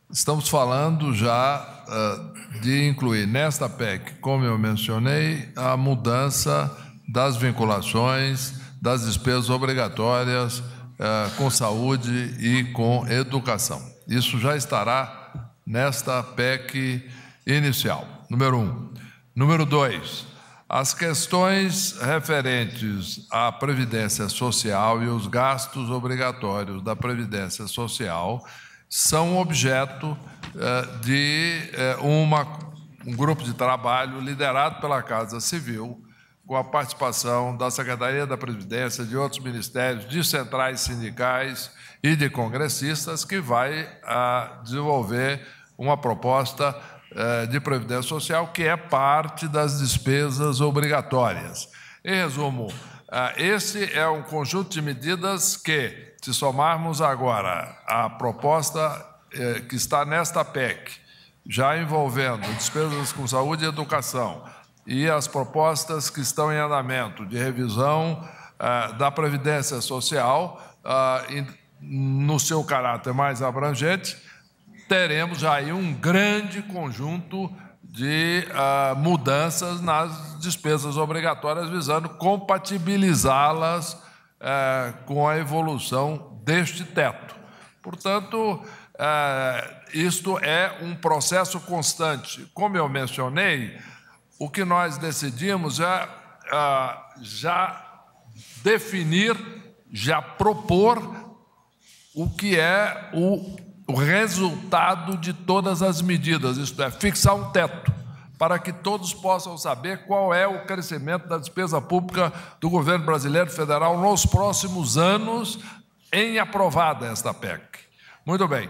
estamos falando já uh, de incluir nesta PEC, como eu mencionei, a mudança das vinculações, das despesas obrigatórias uh, com saúde e com educação. Isso já estará nesta PEC inicial, número um. Número dois, as questões referentes à Previdência Social e os gastos obrigatórios da Previdência Social são objeto eh, de eh, uma, um grupo de trabalho liderado pela Casa Civil, com a participação da Secretaria da Previdência, de outros ministérios, de centrais sindicais e de congressistas, que vai ah, desenvolver uma proposta é, de Previdência Social, que é parte das despesas obrigatórias. Em resumo, é, esse é um conjunto de medidas que, se somarmos agora a proposta é, que está nesta PEC, já envolvendo despesas com saúde e educação, e as propostas que estão em andamento de revisão da Previdência Social, no seu caráter mais abrangente, teremos aí um grande conjunto de ah, mudanças nas despesas obrigatórias, visando compatibilizá-las eh, com a evolução deste teto. Portanto, eh, isto é um processo constante. Como eu mencionei, o que nós decidimos é ah, já definir, já propor o que é o o resultado de todas as medidas, isto é, fixar um teto para que todos possam saber qual é o crescimento da despesa pública do governo brasileiro federal nos próximos anos, em aprovada esta PEC. Muito bem.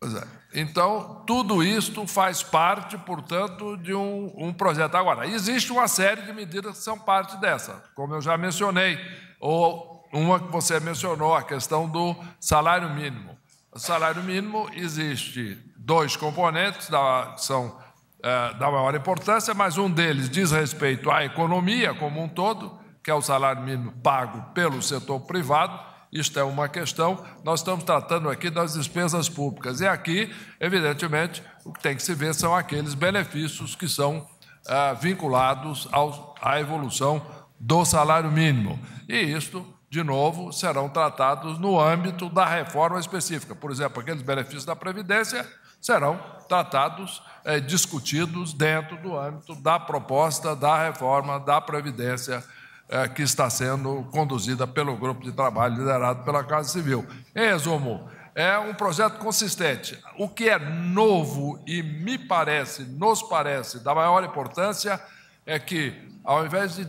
Pois é. Então, tudo isto faz parte, portanto, de um, um, projeto. Agora, existe uma série de medidas que são parte dessa, como eu já mencionei, ou uma que você mencionou, a questão do salário mínimo. O salário mínimo existe dois componentes da, que são é, da maior importância, mas um deles diz respeito à economia como um todo, que é o salário mínimo pago pelo setor privado. Isto é uma questão, nós estamos tratando aqui das despesas públicas. E aqui, evidentemente, o que tem que se ver são aqueles benefícios que são é, vinculados ao, à evolução do salário mínimo. E isto de novo, serão tratados no âmbito da reforma específica. Por exemplo, aqueles benefícios da Previdência serão tratados, é, discutidos dentro do âmbito da proposta da reforma da Previdência é, que está sendo conduzida pelo grupo de trabalho liderado pela Casa Civil. Em resumo, é um projeto consistente. O que é novo e me parece, nos parece, da maior importância é que, ao invés de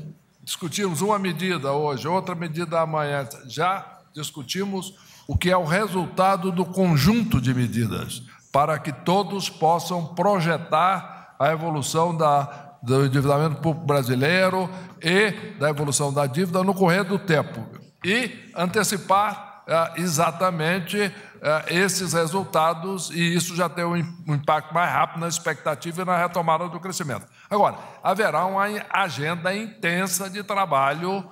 discutimos uma medida hoje, outra medida amanhã, já discutimos o que é o resultado do conjunto de medidas, para que todos possam projetar a evolução da, do endividamento público brasileiro e da evolução da dívida no correr do tempo e antecipar ah, exatamente é, esses resultados e isso já tem um impacto mais rápido na expectativa e na retomada do crescimento. Agora, haverá uma agenda intensa de trabalho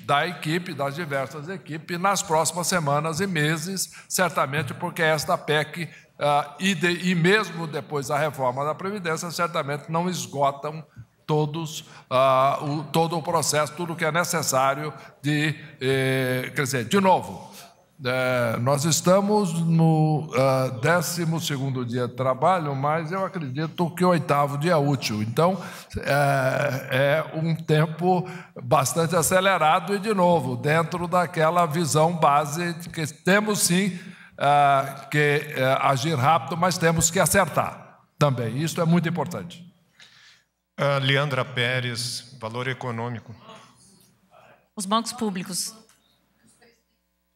da equipe, das diversas equipes, nas próximas semanas e meses, certamente porque esta PEC é, e, de, e mesmo depois da reforma da Previdência, certamente não esgotam todos, uh, o, todo o processo, tudo que é necessário de eh, crescer. De novo, é, nós estamos no é, uh, 12 dia de trabalho, mas eu acredito que o oitavo dia é útil. Então, é, é, um tempo bastante acelerado e, de novo, dentro daquela visão base de que temos sim uh, que uh, agir rápido, mas temos que acertar também. Isso é muito importante. Uh, Leandra Pérez, Valor Econômico. Os bancos públicos.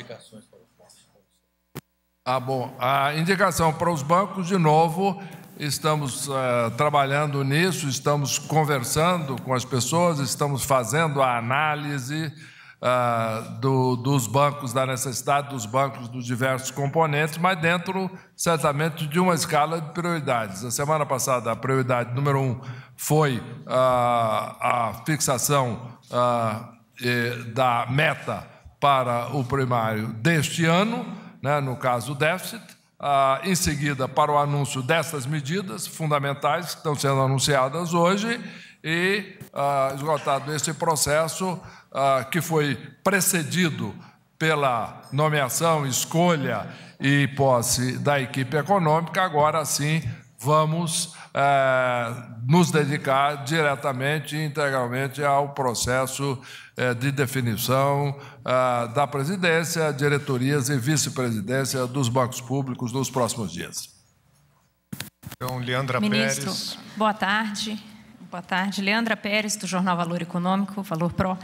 Explicações. Ah, bom. A indicação para os bancos, de novo, estamos eh, trabalhando nisso, estamos conversando com as pessoas, estamos fazendo a análise ah, do, dos bancos, da necessidade dos bancos, dos diversos componentes, mas dentro, certamente, de uma escala de prioridades. A semana passada, a prioridade número um foi ah, a fixação ah, da meta para o primário deste ano né, no caso o déficit, ah, em seguida para o anúncio dessas medidas fundamentais que estão sendo anunciadas hoje e ah, esgotado esse processo ah, que foi precedido pela nomeação, escolha e posse da equipe econômica, agora sim vamos é, nos dedicar diretamente e integralmente ao processo é, de definição é, da presidência, diretorias e vice-presidência dos bancos públicos nos próximos dias. Então, Leandra Ministro, Pérez. boa tarde. Boa tarde. Leandra Pérez, do Jornal Valor Econômico, Valor Pro.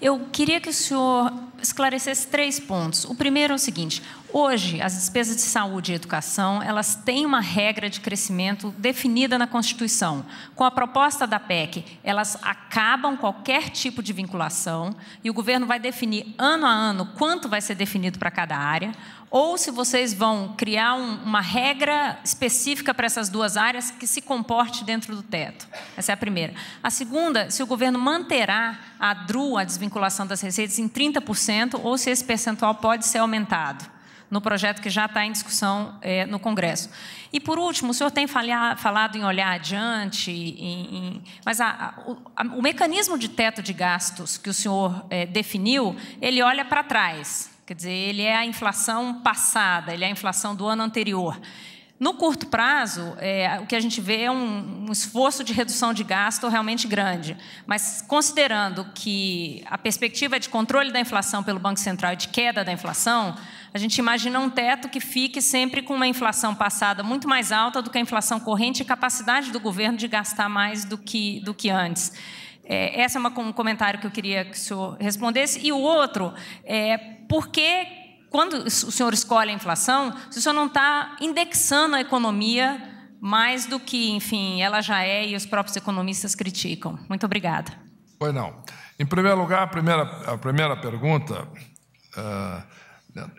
Eu queria que o senhor esclarecesse três pontos. O primeiro é o seguinte: hoje, as despesas de saúde e educação elas têm uma regra de crescimento definida na Constituição. Com a proposta da PEC, elas acabam qualquer tipo de vinculação e o governo vai definir ano a ano quanto vai ser definido para cada área ou se vocês vão criar um, uma regra específica para essas duas áreas que se comporte dentro do teto. Essa é a primeira. A segunda, se o governo manterá a DRU, a desvinculação das receitas, em 30%, ou se esse percentual pode ser aumentado no projeto que já está em discussão é, no Congresso. E, por último, o senhor tem falha, falado em olhar adiante, em, em, mas a, a, o, a, o, mecanismo de teto de gastos que o senhor é, definiu, ele olha para trás. Quer dizer, ele é a inflação passada, ele é a inflação do ano anterior. No curto prazo, é, o que a gente vê é um, um, esforço de redução de gasto realmente grande. Mas, considerando que a perspectiva de controle da inflação pelo Banco Central e de queda da inflação, a gente imagina um teto que fique sempre com uma inflação passada muito mais alta do que a inflação corrente e capacidade do governo de gastar mais do que, do que antes. É, esse é uma, um comentário que eu queria que o senhor respondesse. E o outro é por que, quando o senhor escolhe a inflação, se o senhor não está indexando a economia mais do que, enfim, ela já é e os próprios economistas criticam? Muito obrigada. Pois não. Em primeiro lugar, a primeira, a primeira pergunta, uh,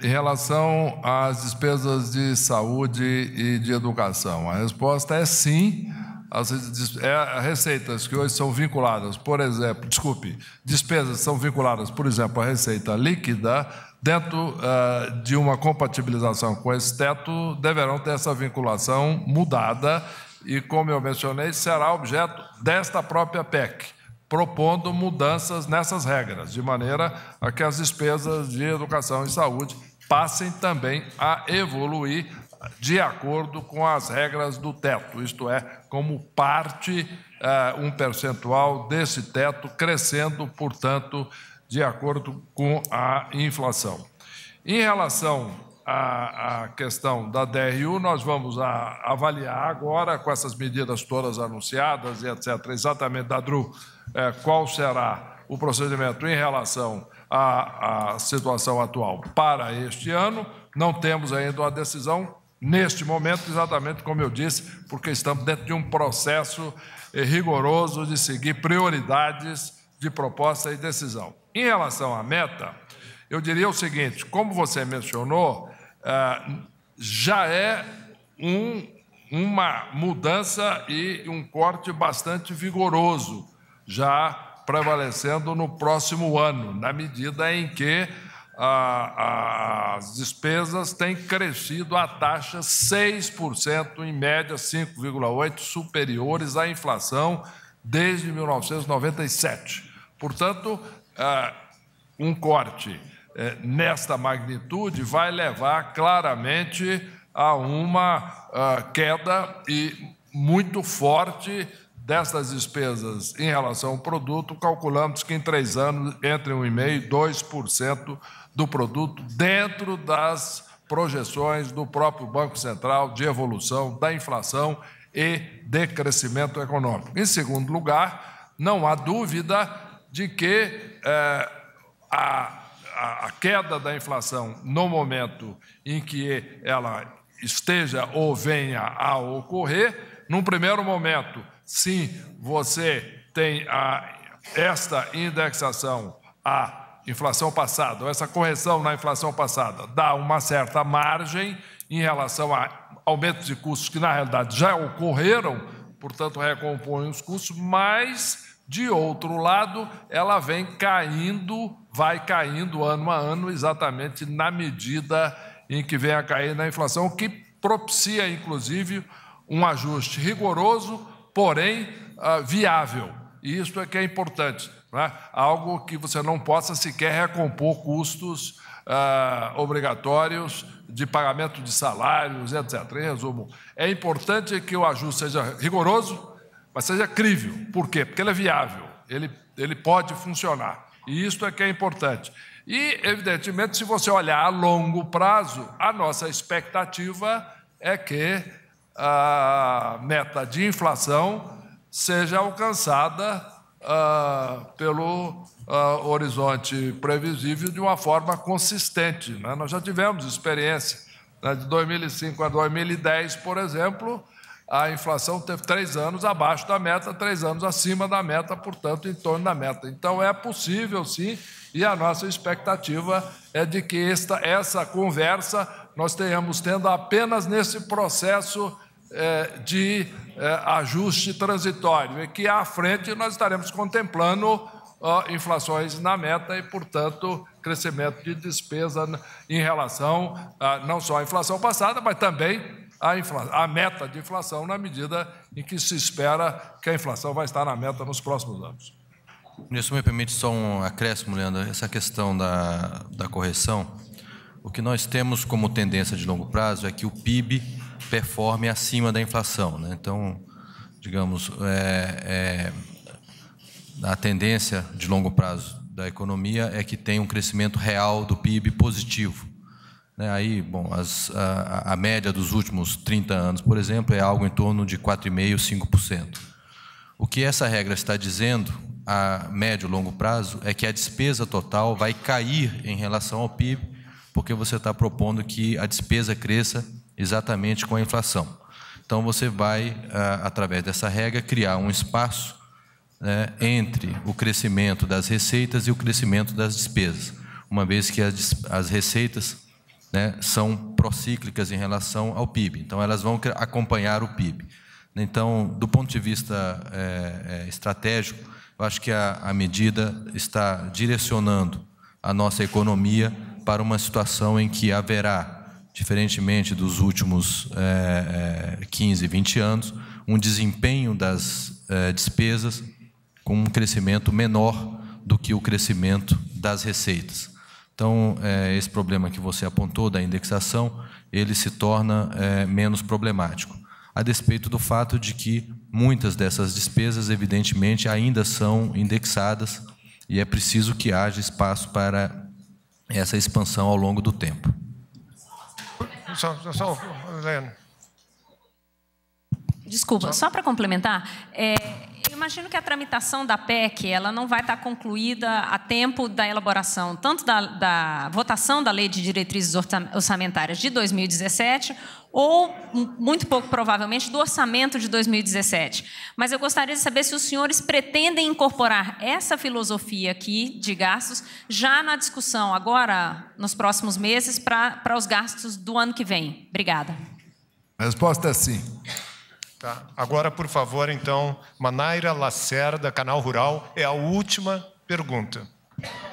em relação às despesas de saúde e de educação, a resposta é sim. Sim as é, receitas que hoje são vinculadas, por exemplo, desculpe, despesas são vinculadas, por exemplo, à receita líquida, dentro uh, de uma compatibilização com esse teto, deverão ter essa vinculação mudada e, como eu mencionei, será objeto desta própria PEC, propondo mudanças nessas regras, de maneira a que as despesas de educação e saúde passem também a evoluir de acordo com as regras do teto, isto é, como parte uh, um percentual desse teto, crescendo, portanto, de acordo com a inflação. Em relação à, à questão da DRU, nós vamos a, avaliar agora, com essas medidas todas anunciadas e etc., exatamente da DRU, eh, qual será o procedimento em relação à, à situação atual para este ano. Não temos ainda uma decisão neste momento, exatamente como eu disse, porque estamos dentro de um processo eh, rigoroso de seguir prioridades de proposta e decisão. Em relação à meta, eu diria o seguinte: como você mencionou, ah, já é um, uma mudança e um corte bastante vigoroso, já prevalecendo no próximo ano, na medida em que as despesas têm crescido a taxa 6%, em média 5,8%, superiores à inflação desde 1997. Portanto, é, um corte é, nesta magnitude vai levar claramente a uma é, queda e muito forte dessas despesas em relação ao produto, calculamos que em três anos entre 1,5% e 2% do produto, dentro das projeções do próprio Banco Central de evolução da inflação e de crescimento econômico. Em segundo lugar, não há dúvida de que eh, a, a queda da inflação no momento em que ela esteja ou venha a ocorrer, num primeiro momento, Sim, você tem a, esta indexação à inflação passada, ou essa correção na inflação passada, dá uma certa margem em relação a aumentos de custos que, na realidade, já ocorreram, portanto, recompõe os custos, mas de outro lado, ela vem caindo, vai caindo ano a ano, exatamente na medida em que vem a cair na inflação, o que propicia, inclusive, um ajuste rigoroso porém ah, viável. E isso é que é importante. É? Algo que você não possa sequer recompor custos ah, obrigatórios de pagamento de salários, etc. Em resumo, é importante que o ajuste seja rigoroso, mas seja crível. Por quê? Porque ele é viável, ele, ele pode funcionar. E isso é que é importante. E, evidentemente, se você olhar a longo prazo, a nossa expectativa é que a meta de inflação seja alcançada ah, pelo ah, horizonte previsível de uma forma consistente. Né? Nós já tivemos experiência. Né? De 2005 a 2010, por exemplo, a inflação teve três anos abaixo da meta, três anos acima da meta, portanto, em torno da meta. Então, é possível, sim, e a nossa expectativa é de que esta, essa conversa nós tenhamos tendo apenas nesse processo é, de é, ajuste transitório, e que à frente nós estaremos contemplando inflações na meta e, portanto, crescimento de despesa em relação a, não só à inflação passada, mas também à, à meta de inflação, na medida em que se espera que a inflação vai estar na meta nos próximos anos. Ministro, me permite só um acréscimo, Leandro, essa questão da, da correção. O que nós temos como tendência de longo prazo é que o PIB performe acima da inflação. Né? Então, digamos, é, é, a tendência de longo prazo da economia é que tenha um crescimento real do PIB positivo. Né? Aí, bom, as, a, a, média dos últimos 30 anos, por exemplo, é algo em torno de 4,5%, 5%. O que essa regra está dizendo a médio e longo prazo é que a despesa total vai cair em relação ao PIB, porque você está propondo que a despesa cresça exatamente com a inflação. Então, você vai, ah, através dessa regra, criar um espaço né, entre o crescimento das receitas e o crescimento das despesas, uma vez que as, receitas né, são procíclicas em relação ao PIB, então elas vão acompanhar o PIB. Então, do ponto de vista eh, eh, estratégico, eu acho que a medida está direcionando a nossa economia para uma situação em que haverá diferentemente dos últimos é, 15, 20 anos, um desempenho das é, despesas com um crescimento menor do que o crescimento das receitas. Então, é, esse problema que você apontou da indexação, ele se torna é, menos problemático, a despeito do fato de que muitas dessas despesas, evidentemente, ainda são indexadas e é preciso que haja espaço para essa expansão ao longo do tempo só, só, só Leandro. Desculpa, só, só para complementar, é, imagino que a tramitação da PEC ela não vai estar concluída a tempo da elaboração, tanto da, da votação da Lei de Diretrizes Orçamentárias de 2017, ou, muito pouco provavelmente, do orçamento de 2017. Mas eu gostaria de saber se os senhores pretendem incorporar essa filosofia aqui de gastos já na discussão, agora, nos próximos meses, para os gastos do ano que vem. Obrigada. A resposta é sim. Tá? Agora, por favor, então, Manaira Lacerda, Canal Rural, é a última pergunta.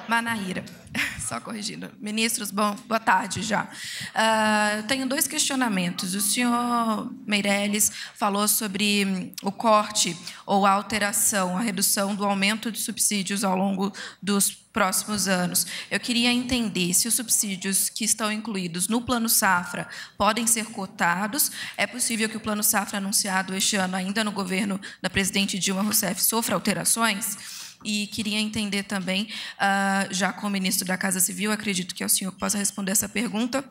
Manahira, *laughs* só corrigindo. Ministros, bom, boa tarde já. Uh, eu tenho dois questionamentos. O senhor Meirelles falou sobre hum, o corte ou a alteração, a redução do aumento de subsídios ao longo dos próximos anos. Eu queria entender se os subsídios que estão incluídos no Plano Safra podem ser cotados. É possível que o Plano Safra anunciado este ano, ainda no governo da presidente Dilma Rousseff, sofra alterações? E queria entender também, ah, já como ministro da Casa Civil, acredito que é o senhor que possa responder essa pergunta,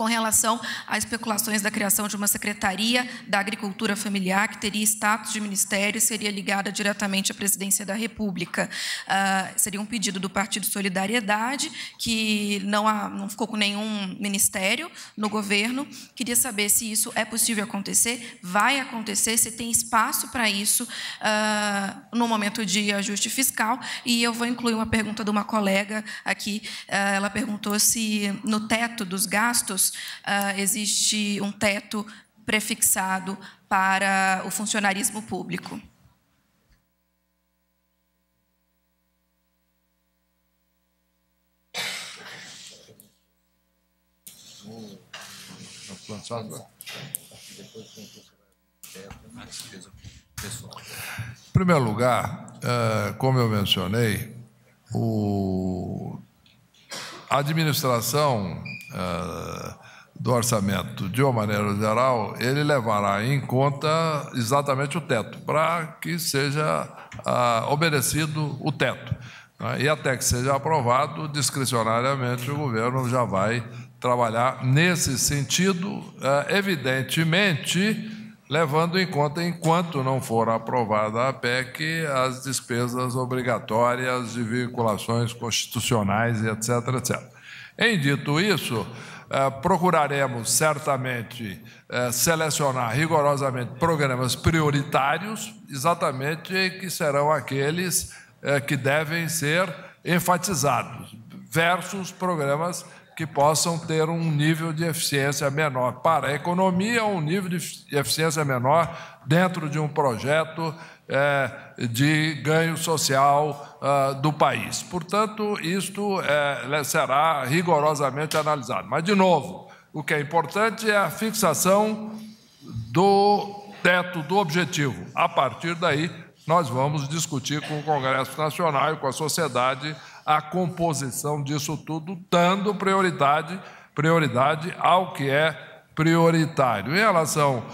com relação a especulações da criação de uma Secretaria da Agricultura Familiar, que teria status de ministério e seria ligada diretamente à presidência da República. Uh, seria um pedido do Partido Solidariedade, que não, há, não ficou com nenhum ministério no governo. Queria saber se isso é possível acontecer, vai acontecer, se tem espaço para isso uh, no momento de ajuste fiscal. E eu vou incluir uma pergunta de uma colega aqui. Uh, ela perguntou se no teto dos gastos ah, existe um teto prefixado para o funcionarismo público. Em primeiro lugar, eh, como eu mencionei, o... a administração eh, do orçamento, de uma maneira geral, ele levará em conta exatamente o teto, para que seja ah, obedecido o teto. Né? E até que seja aprovado, discricionariamente, o governo já vai trabalhar nesse sentido, eh, evidentemente levando em conta, enquanto não for aprovada a PEC, as despesas obrigatórias de vinculações constitucionais e etc, etc. Em dito isso, eh, procuraremos certamente eh, selecionar rigorosamente programas prioritários, exatamente que serão aqueles eh, que devem ser enfatizados, versus programas que possam ter um nível de eficiência menor. Para a economia, um nível de eficiência menor dentro de um projeto é, de ganho social uh, do país. Portanto, isto é, será rigorosamente analisado. Mas, de novo, o que é importante é a fixação do teto do objetivo. A partir daí, nós vamos discutir com o Congresso Nacional e com a sociedade a composição disso tudo, dando prioridade, prioridade ao que é prioritário. Em relação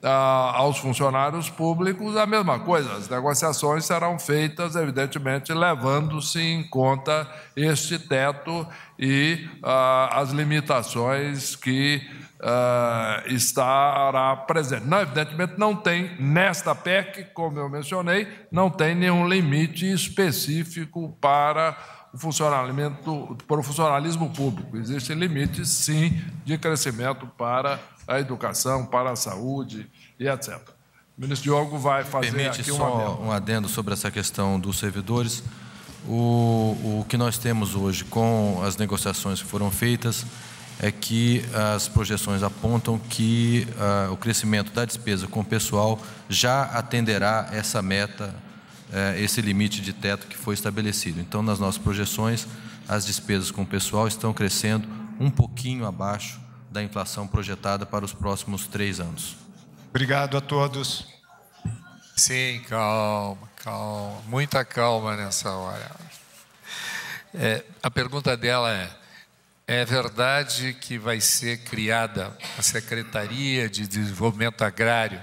ah, aos funcionários públicos, a mesma coisa. As negociações serão feitas, evidentemente, levando-se em conta este teto e ah, as limitações que Uh, estará presente. Não, evidentemente, não tem, nesta PEC, como eu mencionei, não tem nenhum limite específico para o funcionamento, para o funcionalismo público. Existem limites, sim, de crescimento para a educação, para a saúde e etc. O ministro Diogo vai fazer Permite aqui um só adendo. um adendo sobre essa questão dos servidores. O, o que nós temos hoje com as negociações que foram feitas é que as projeções apontam que uh, o crescimento da despesa com o pessoal já atenderá essa meta é, esse limite de teto que foi estabelecido. Então, nas nossas projeções, as despesas com o pessoal estão crescendo um pouquinho abaixo da inflação projetada para os próximos três anos. Obrigado a todos. Sim, calma, calma, muita calma nessa hora. É, a pergunta dela é: é verdade que vai ser criada a Secretaria de Desenvolvimento Agrário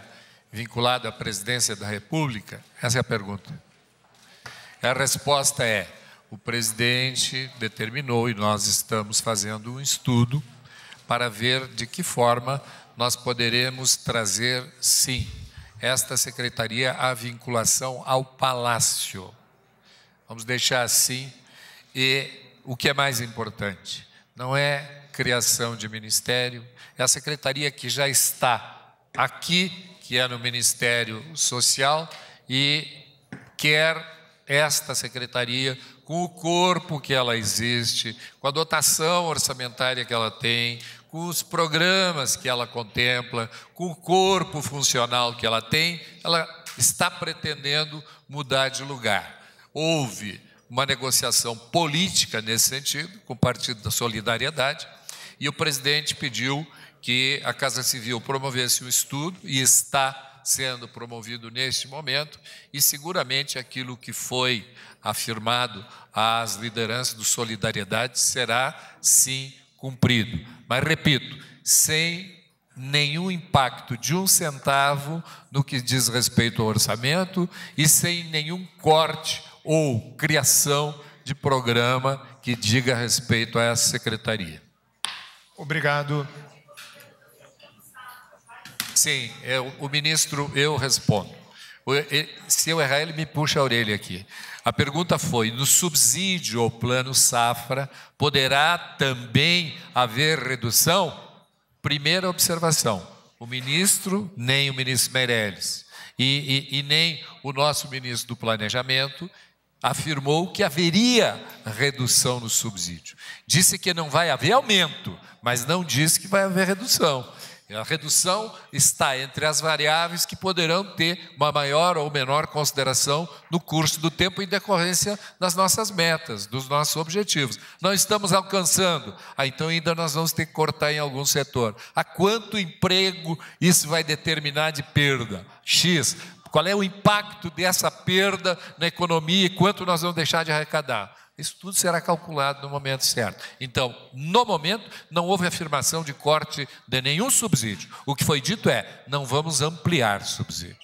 vinculado à presidência da República? Essa é a pergunta. A resposta é: o presidente determinou e nós estamos fazendo um estudo para ver de que forma nós poderemos trazer, sim, esta secretaria à vinculação ao Palácio. Vamos deixar assim. E o que é mais importante? Não é criação de ministério, é a secretaria que já está aqui que é no Ministério Social, e quer esta secretaria, com o corpo que ela existe, com a dotação orçamentária que ela tem, com os programas que ela contempla, com o corpo funcional que ela tem, ela está pretendendo mudar de lugar. Houve uma negociação política nesse sentido, com o Partido da Solidariedade, e o presidente pediu que a Casa Civil promovesse um estudo e está sendo promovido neste momento, e seguramente aquilo que foi afirmado às lideranças do Solidariedade será sim cumprido. Mas repito, sem nenhum impacto de um centavo no que diz respeito ao orçamento e sem nenhum corte ou criação de programa que diga respeito a essa secretaria. Obrigado. Sim, é o ministro, eu respondo. Se eu errar, ele me puxa a orelha aqui. A pergunta foi: no subsídio ao plano safra, poderá também haver redução? Primeira observação: o ministro, nem o ministro Meirelles, e, e, e nem o nosso ministro do Planejamento afirmou que haveria redução no subsídio. Disse que não vai haver aumento, mas não disse que vai haver redução. A redução está entre as variáveis que poderão ter uma maior ou menor consideração no curso do tempo em decorrência das nossas metas, dos nossos objetivos. Não estamos alcançando, ah, então ainda nós vamos ter que cortar em algum setor. A quanto emprego isso vai determinar de perda? X. Qual é o impacto dessa perda na economia e quanto nós vamos deixar de arrecadar? Isso tudo será calculado no momento certo. Então, no momento, não houve afirmação de corte de nenhum subsídio. O que foi dito é: não vamos ampliar subsídio.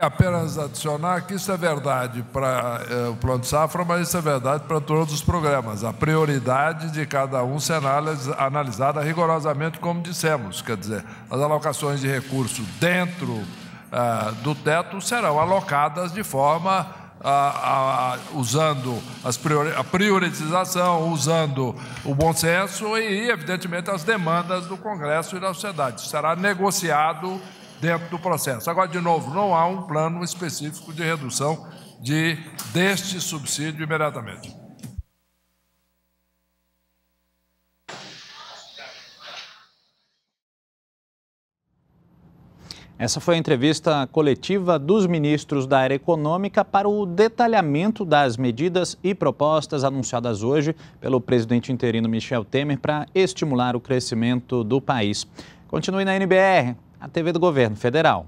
Apenas adicionar que isso é verdade para eh, o Plano Safra, mas isso é verdade para todos os programas. A prioridade de cada um será analisada rigorosamente, como dissemos. Quer dizer, as alocações de recursos dentro ah, do teto serão alocadas de forma a, a, usando priori, a priorização, usando o bom senso e, evidentemente, as demandas do Congresso e da sociedade. será negociado dentro do processo. Agora, de novo, não há um plano específico de redução de, deste subsídio imediatamente. Essa foi a entrevista coletiva dos ministros da área econômica para o detalhamento das medidas e propostas anunciadas hoje pelo presidente interino Michel Temer para estimular o crescimento do país. Continue na NBR, a TV do Governo Federal.